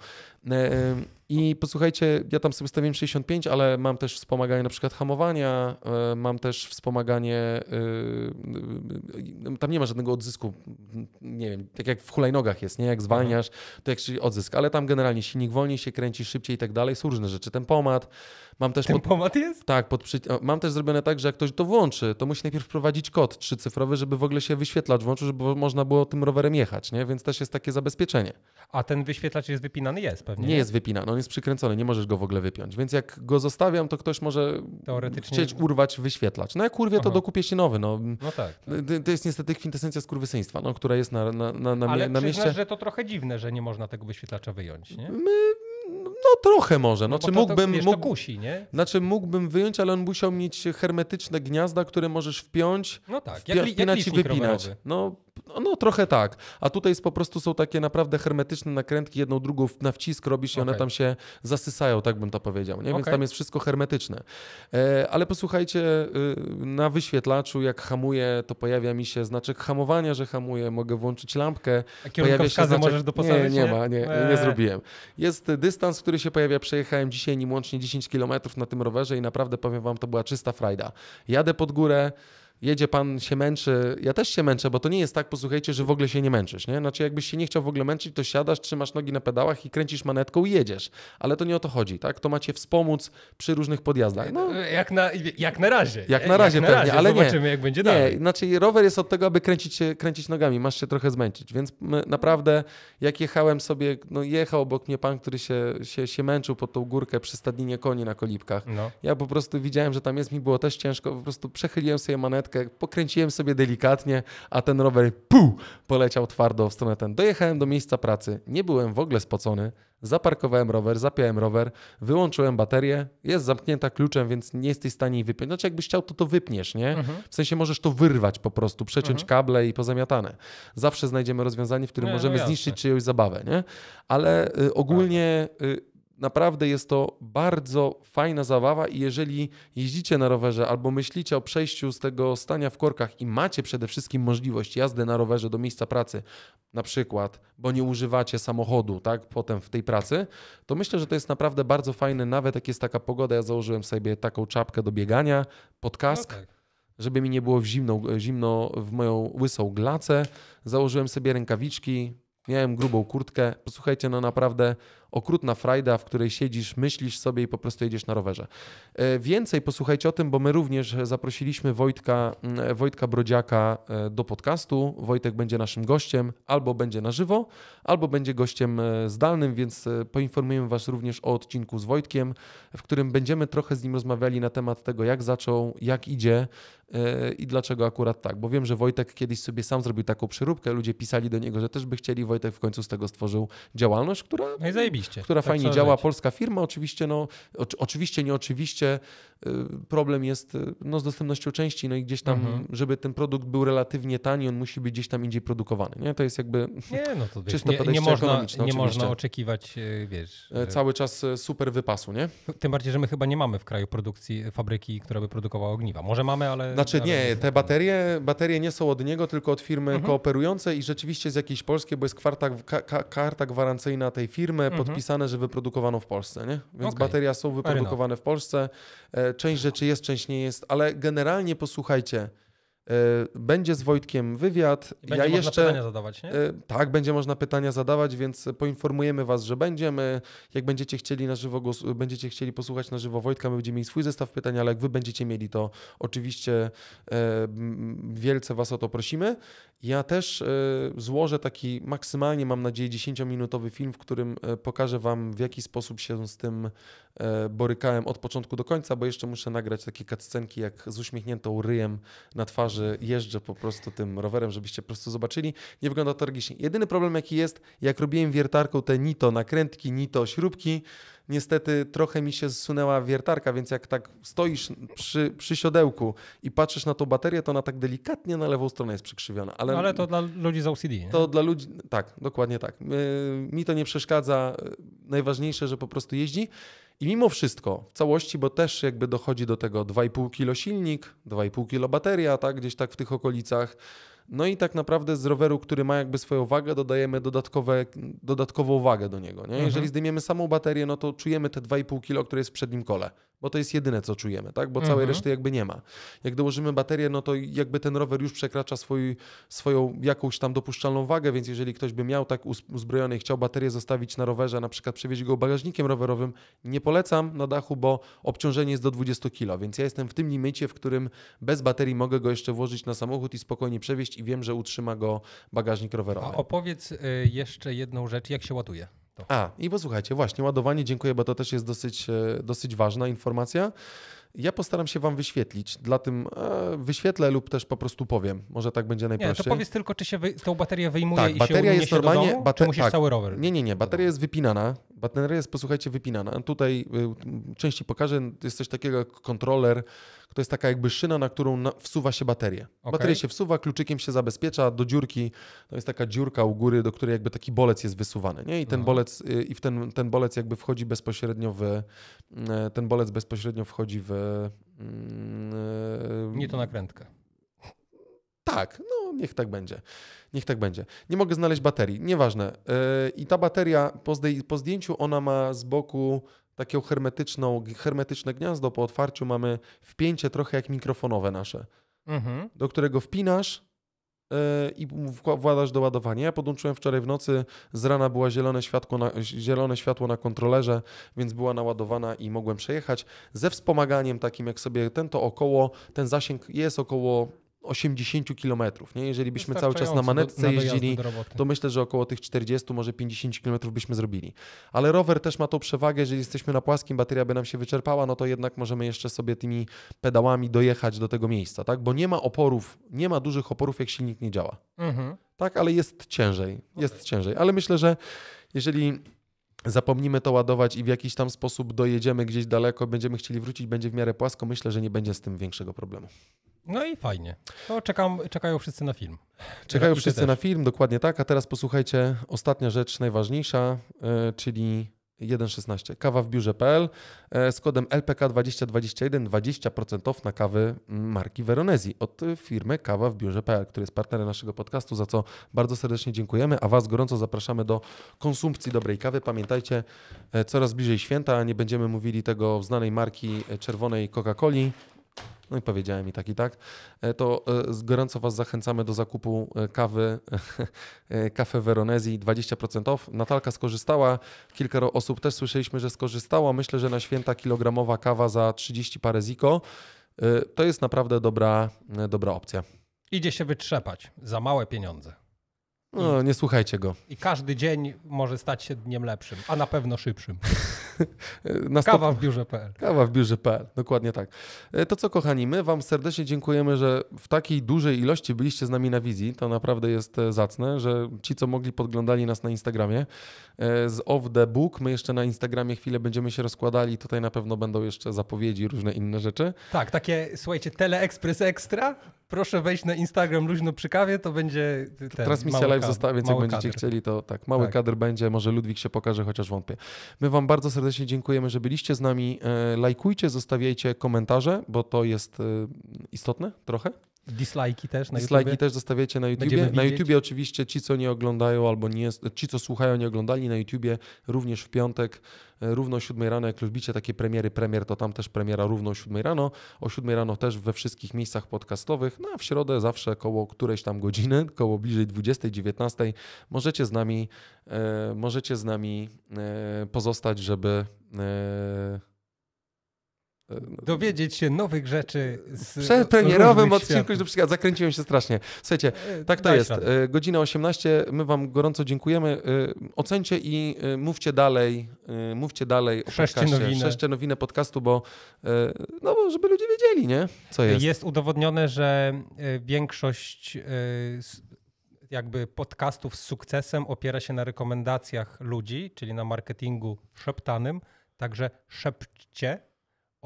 I posłuchajcie, ja tam sobie stawiam 65, ale mam też wspomaganie na przykład hamowania, mam też wspomaganie no, tam nie ma żadnego odzysku, nie wiem, tak jak w hulajnogach jest, nie? Jak zwalniasz, to jak się odzysk, ale tam generalnie silnik wolniej się kręci, szybciej i tak dalej, są różne rzeczy, tempomat, Mam też pod, jest? Tak, pod mam też zrobione tak, że jak ktoś to włączy, to musi najpierw wprowadzić kod trzycyfrowy, żeby w ogóle się wyświetlacz włączył, żeby można było tym rowerem jechać, nie? więc też jest takie zabezpieczenie. A ten wyświetlacz jest wypinany? Jest pewnie. Nie jest wypinany, on jest przykręcony, nie możesz go w ogóle wypiąć, więc jak go zostawiam, to ktoś może Teoretycznie... chcieć urwać wyświetlacz. No jak urwie, to Aha. dokupię się nowy. No, no tak, tak, To jest niestety kwintesencja skurwysyństwa, no, która jest na, na, na, na, Ale na mieście. Ale że to trochę dziwne, że nie można tego wyświetlacza wyjąć, nie? My no trochę może. No, znaczy, to, to, mógłbym, wiesz, mógł, kusi, nie? Znaczy mógłbym wyjąć, ale on musiał mieć hermetyczne gniazda, które możesz wpiąć, no tak, wpi jak, jak i wypinać. Rowerowy. No no, no, trochę tak. A tutaj po prostu są takie naprawdę hermetyczne nakrętki, jedną drugą na wcisk robisz i okay. one tam się zasysają, tak bym to powiedział. Nie? Więc tam jest wszystko hermetyczne. E, ale posłuchajcie, y, na wyświetlaczu jak hamuję, to pojawia mi się znaczek hamowania, że hamuję, mogę włączyć lampkę. A pojawia się znaczek... możesz doposażyć? Nie, nie ma, nie, eee. nie zrobiłem. Jest dystans, który się pojawia, przejechałem dzisiaj nim łącznie 10 km na tym rowerze i naprawdę powiem wam, to była czysta frajda. Jadę pod górę, jedzie pan, się męczy, ja też się męczę, bo to nie jest tak, posłuchajcie, że w ogóle się nie męczysz, nie? Znaczy jakbyś się nie chciał w ogóle męczyć, to siadasz, trzymasz nogi na pedałach i kręcisz manetką i jedziesz. Ale to nie o to chodzi, tak? To macie wspomóc przy różnych podjazdach. No, e, jak, na, jak na razie. Jak na razie jak pewnie, na razie. ale Zobaczymy, nie. jak będzie dalej. Nie, znaczy rower jest od tego, aby kręcić, się, kręcić nogami, masz się trochę zmęczyć, więc naprawdę jak jechałem sobie, no jechał obok mnie pan, który się, się, się męczył pod tą górkę przy stadninie koni na Kolipkach. No. Ja po prostu widziałem, że tam jest, mi było też ciężko, po prostu przechyliłem sobie manetkę pokręciłem sobie delikatnie, a ten rower puu, poleciał twardo w stronę ten. Dojechałem do miejsca pracy, nie byłem w ogóle spocony, zaparkowałem rower, zapiąłem rower, wyłączyłem baterię, jest zamknięta kluczem, więc nie jesteś w stanie jej wypiąć. Znaczy jakbyś chciał, to to wypniesz, nie? Mhm. W sensie możesz to wyrwać po prostu, przeciąć mhm. kable i pozamiatane. Zawsze znajdziemy rozwiązanie, w którym nie, no możemy no zniszczyć czyjąś zabawę, nie? Ale y, ogólnie y, naprawdę jest to bardzo fajna zabawa i jeżeli jeździcie na rowerze albo myślicie o przejściu z tego stania w korkach i macie przede wszystkim możliwość jazdy na rowerze do miejsca pracy, na przykład, bo nie używacie samochodu, tak, potem w tej pracy, to myślę, że to jest naprawdę bardzo fajne, nawet jak jest taka pogoda, ja założyłem sobie taką czapkę do biegania, pod kask, no tak. żeby mi nie było zimno, zimno w moją łysą glacę, założyłem sobie rękawiczki, miałem grubą kurtkę, posłuchajcie, no naprawdę okrutna frajda, w której siedzisz, myślisz sobie i po prostu jedziesz na rowerze. E, więcej posłuchajcie o tym, bo my również zaprosiliśmy Wojtka, mm, Wojtka Brodziaka e, do podcastu. Wojtek będzie naszym gościem, albo będzie na żywo, albo będzie gościem e, zdalnym, więc poinformujemy Was również o odcinku z Wojtkiem, w którym będziemy trochę z nim rozmawiali na temat tego, jak zaczął, jak idzie i dlaczego akurat tak. Bo wiem, że Wojtek kiedyś sobie sam zrobił taką przeróbkę, ludzie pisali do niego, że też by chcieli, Wojtek w końcu z tego stworzył działalność, która... No i Oczywiście. która tak fajnie działa, żyć. polska firma. Oczywiście, no, oczywiście, nie oczywiście, y, problem jest y, no, z dostępnością części, no i gdzieś tam, mhm. żeby ten produkt był relatywnie tani, on musi być gdzieś tam indziej produkowany. Nie? To jest jakby nie, no to czysto nie, podejście nie ekonomiczne. Nie można oczekiwać, y, wiesz... E, cały czas e, super wypasu, nie? Tym bardziej, że my chyba nie mamy w kraju produkcji e, fabryki, która by produkowała ogniwa. Może mamy, ale... Znaczy ale nie, te baterie, baterie nie są od niego, tylko od firmy mhm. kooperującej i rzeczywiście z jakiejś polskiej, bo jest karta, ka, karta gwarancyjna tej firmy, mhm. Mhm. podpisane, że wyprodukowano w Polsce, nie? Więc okay. bateria są wyprodukowane w Polsce. E, część rzeczy jest, część nie jest, ale generalnie posłuchajcie. E, będzie z Wojtkiem wywiad. będzie ja można jeszcze, pytania zadawać, nie? E, tak, będzie można pytania zadawać, więc poinformujemy Was, że będziemy. Jak będziecie chcieli na żywo, będziecie chcieli posłuchać na żywo Wojtka, my będziemy mieli swój zestaw pytań, ale jak Wy będziecie mieli, to oczywiście wielce Was o to prosimy. Ja też e, złożę taki maksymalnie, mam nadzieję, 10-minutowy film, w którym e, pokażę Wam, w jaki sposób się z tym e, borykałem od początku do końca, bo jeszcze muszę nagrać takie kaccenki, jak z uśmiechniętą ryjem na twarzy jeżdżę po prostu tym rowerem, żebyście po prostu zobaczyli. Nie wygląda to tragicznie. Jedyny problem, jaki jest, jak robiłem wiertarką te ni nakrętki, nito śrubki, niestety trochę mi się zsunęła wiertarka, więc jak tak stoisz przy, przy siodełku i patrzysz na tą baterię, to ona tak delikatnie na lewą stronę jest przykrzywiona. Ale, no, ale to dla ludzi z OCD. Nie? To dla ludzi, tak, dokładnie tak. Y, mi to nie przeszkadza. Y, najważniejsze, że po prostu jeździ. I mimo wszystko, w całości, bo też jakby dochodzi do tego 2,5 kilo silnik, 2,5 kilo bateria, tak, gdzieś tak w tych okolicach. No i tak naprawdę z roweru, który ma jakby swoją wagę, dodajemy dodatkowe, dodatkową wagę do niego. Nie? Mhm. Jeżeli zdejmiemy samą baterię, no to czujemy te 2,5 kg, które jest w przednim kole, bo to jest jedyne, co czujemy, tak? bo mhm. całej reszty jakby nie ma. Jak dołożymy baterię, no to jakby ten rower już przekracza swój, swoją jakąś tam dopuszczalną wagę, więc jeżeli ktoś by miał tak uzbrojony i chciał baterię zostawić na rowerze, na przykład przewieźć go bagażnikiem rowerowym, nie polecam na dachu, bo obciążenie jest do 20 kg, więc ja jestem w tym limicie, w którym bez baterii mogę go jeszcze włożyć na samochód i spokojnie przewieźć i wiem, że utrzyma go bagażnik rowerowy. A opowiedz y, jeszcze jedną rzecz, jak się ładuje. To. A, i posłuchajcie, właśnie ładowanie, dziękuję, bo to też jest dosyć, e, dosyć ważna informacja. Ja postaram się Wam wyświetlić. Dla tym e, wyświetlę lub też po prostu powiem. Może tak będzie najprościej. Nie, to powiedz tylko, czy się wy, tą baterię wyjmuje tak, i bateria się jest normalnie, do domu, bate- musisz tak. cały rower? Nie, nie, nie. Bateria no. jest wypinana. Bateria jest, posłuchajcie, wypinana. Tutaj y, części pokażę, jest coś takiego jak kontroler, to jest taka jakby szyna, na którą wsuwa się baterię. Okay. Baterię się wsuwa, kluczykiem się zabezpiecza, do dziurki, to jest taka dziurka u góry, do której jakby taki bolec jest wysuwany, nie? I ten Aha. No. bolec, y, i w ten, ten bolec jakby wchodzi bezpośrednio w, y, ten bolec bezpośrednio wchodzi w... Mm, nie to nakrętka tak, no niech tak będzie. Niech tak będzie. Nie mogę znaleźć baterii, nieważne. Yy, I ta bateria po, po zdjęciu ona ma z boku takie hermetyczną, hermetyczne gniazdo. Po otwarciu mamy wpięcie trochę jak mikrofonowe nasze, mhm. do którego wpinasz e, i władasz do ładowania. Ja podłączyłem wczoraj w nocy, z rana była zielone światło, na, zielone światło na kontrolerze, więc była naładowana i mogłem przejechać. Ze wspomaganiem takim, jak sobie ten to około, ten zasięg jest około 80 km. Nie? Jeżeli byśmy cały czas na manetce jeździli, to myślę, że około tych 40, może 50 km byśmy zrobili. Ale rower też ma tą przewagę, jeżeli jesteśmy na płaskim, bateria by nam się wyczerpała, no to jednak możemy jeszcze sobie tymi pedałami dojechać do tego miejsca, tak? bo nie ma oporów, nie ma dużych oporów, jak silnik nie działa. Mhm. Tak, ale jest ciężej, jest okay. ciężej. Ale myślę, że jeżeli zapomnimy to ładować i w jakiś tam sposób dojedziemy gdzieś daleko, będziemy chcieli wrócić, będzie w miarę płasko, myślę, że nie będzie z tym większego problemu. No i fajnie. To czekam, czekają wszyscy na film. Czekają wszyscy też. na film, dokładnie tak. A teraz posłuchajcie, ostatnia rzecz, najważniejsza, yy, czyli 1.16. Kawa w biurze.pl e, z kodem LPK2021 20% na kawy marki Veronezi od firmy Kawa w biurze.pl, który jest partnerem naszego podcastu, za co bardzo serdecznie dziękujemy, a Was gorąco zapraszamy do konsumpcji dobrej kawy. Pamiętajcie, e, coraz bliżej święta, nie będziemy mówili tego znanej marki czerwonej Coca-Coli, no i powiedziałem i tak, i tak. E, to e, gorąco Was zachęcamy do zakupu e, kawy, kawę Veronezji 20% off. Natalka skorzystała, kilka osób też słyszeliśmy, że skorzystała. Myślę, że na święta kilogramowa kawa za 30 parę ziko. To jest naprawdę dobra, dobra opcja. Idzie się wytrzepać za małe pieniądze. No, nie słuchajcie go. I każdy dzień może stać się dniem lepszym, a na pewno szybszym. na stop... Kawa w biurze.pl. Kawa w biurze.pl, dokładnie tak. E, to co, kochani, my Wam serdecznie dziękujemy, że w takiej dużej ilości byliście z nami na wizji. To naprawdę jest e, zacne, że ci, co mogli, podglądali nas na Instagramie. E, z Of The Book my jeszcze na Instagramie chwilę będziemy się rozkładali. Tutaj na pewno będą jeszcze zapowiedzi, różne inne rzeczy. Tak, takie, słuchajcie, Teleexpress Extra proszę wejść na Instagram luźno przy kawie, to będzie ten, transmisja live więc jak będziecie kadr. chcieli, to tak, mały tak. kadr będzie, może Ludwik się pokaże, chociaż wątpię. My Wam bardzo serdecznie dziękujemy, że byliście z nami. E, lajkujcie, zostawiajcie komentarze, bo to jest e, istotne trochę. Dislajki też na Dislajki też zostawiacie na YouTube Na YouTube oczywiście ci, co nie oglądają albo nie, ci, co słuchają, nie oglądali na YouTube również w piątek e, równo o 7 rano, jak lubicie takie premiery, premier, to tam też premiera równo o 7 rano. O 7 rano też we wszystkich miejscach podcastowych. No a w środę zawsze koło którejś tam godziny, koło bliżej 20-19 możecie z nami, e, możecie z nami e, pozostać, żeby e, dowiedzieć się nowych rzeczy. Z Przed premierowym odcinku już przykład zakręciłem się strasznie. Słuchajcie, e, no tak to Daj jest. Radę. E, godzina 18, my wam gorąco dziękujemy. E, ocencie i mówcie dalej, mówcie dalej o Szeście podcaście. Nowinę. Szeście nowinę podcastu, bo no, żeby ludzie wiedzieli, nie? Co jest. Jest udowodnione, że większość jakby podcastów z sukcesem opiera się na rekomendacjach ludzi, czyli na marketingu szeptanym. Także szepcie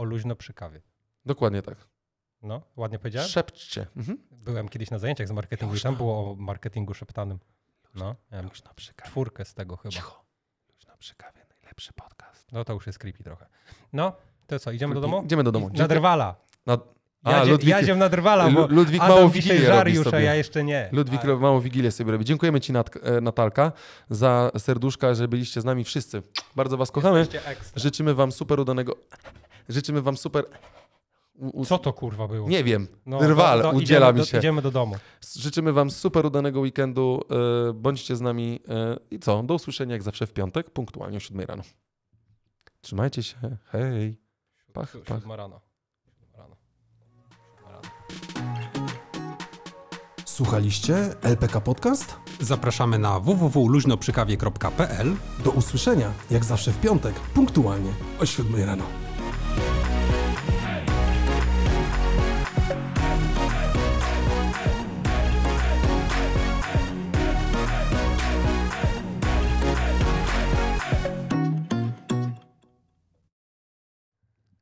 o luźno przy kawie. Dokładnie tak. No, ładnie powiedziałem? Szepczcie. Mhm. Byłem kiedyś na zajęciach z marketingu i tam było o marketingu szeptanym. No, no, luźno przy kawie. Czwórkę z tego chyba. Cicho. Luźno przy kawie, najlepszy podcast. No to już jest creepy trochę. No, to co, idziemy do domu? Idziemy do domu. Nadrwala. Na... A, Ludwik, jadzie nadrwala, bo Ludwik Adam mało dzisiaj żari już, a ja jeszcze nie. Ludwik ale... mało wigilię sobie robi. Dziękujemy Ci Nat, e, Natalka za serduszka, że byliście z nami wszyscy. Bardzo Was kochamy. Życzymy Wam super udanego... Życzymy wam super... U, Co to kurwa było? Nie wiem. No, Rwal do, do, udziela idziemy, mi się. Do, idziemy do domu. Życzymy wam super udanego weekendu. E, bądźcie z nami. E, I co? Do usłyszenia jak zawsze w piątek, punktualnie o 7 rano. Trzymajcie się. Hej. Pach, pach. 7 rano. Słuchaliście LPK Podcast? Zapraszamy na www.luźnoprzykawie.pl Do usłyszenia, jak zawsze w piątek, punktualnie o 7 rano.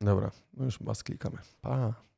Dobra, no już was klikamy. Pa.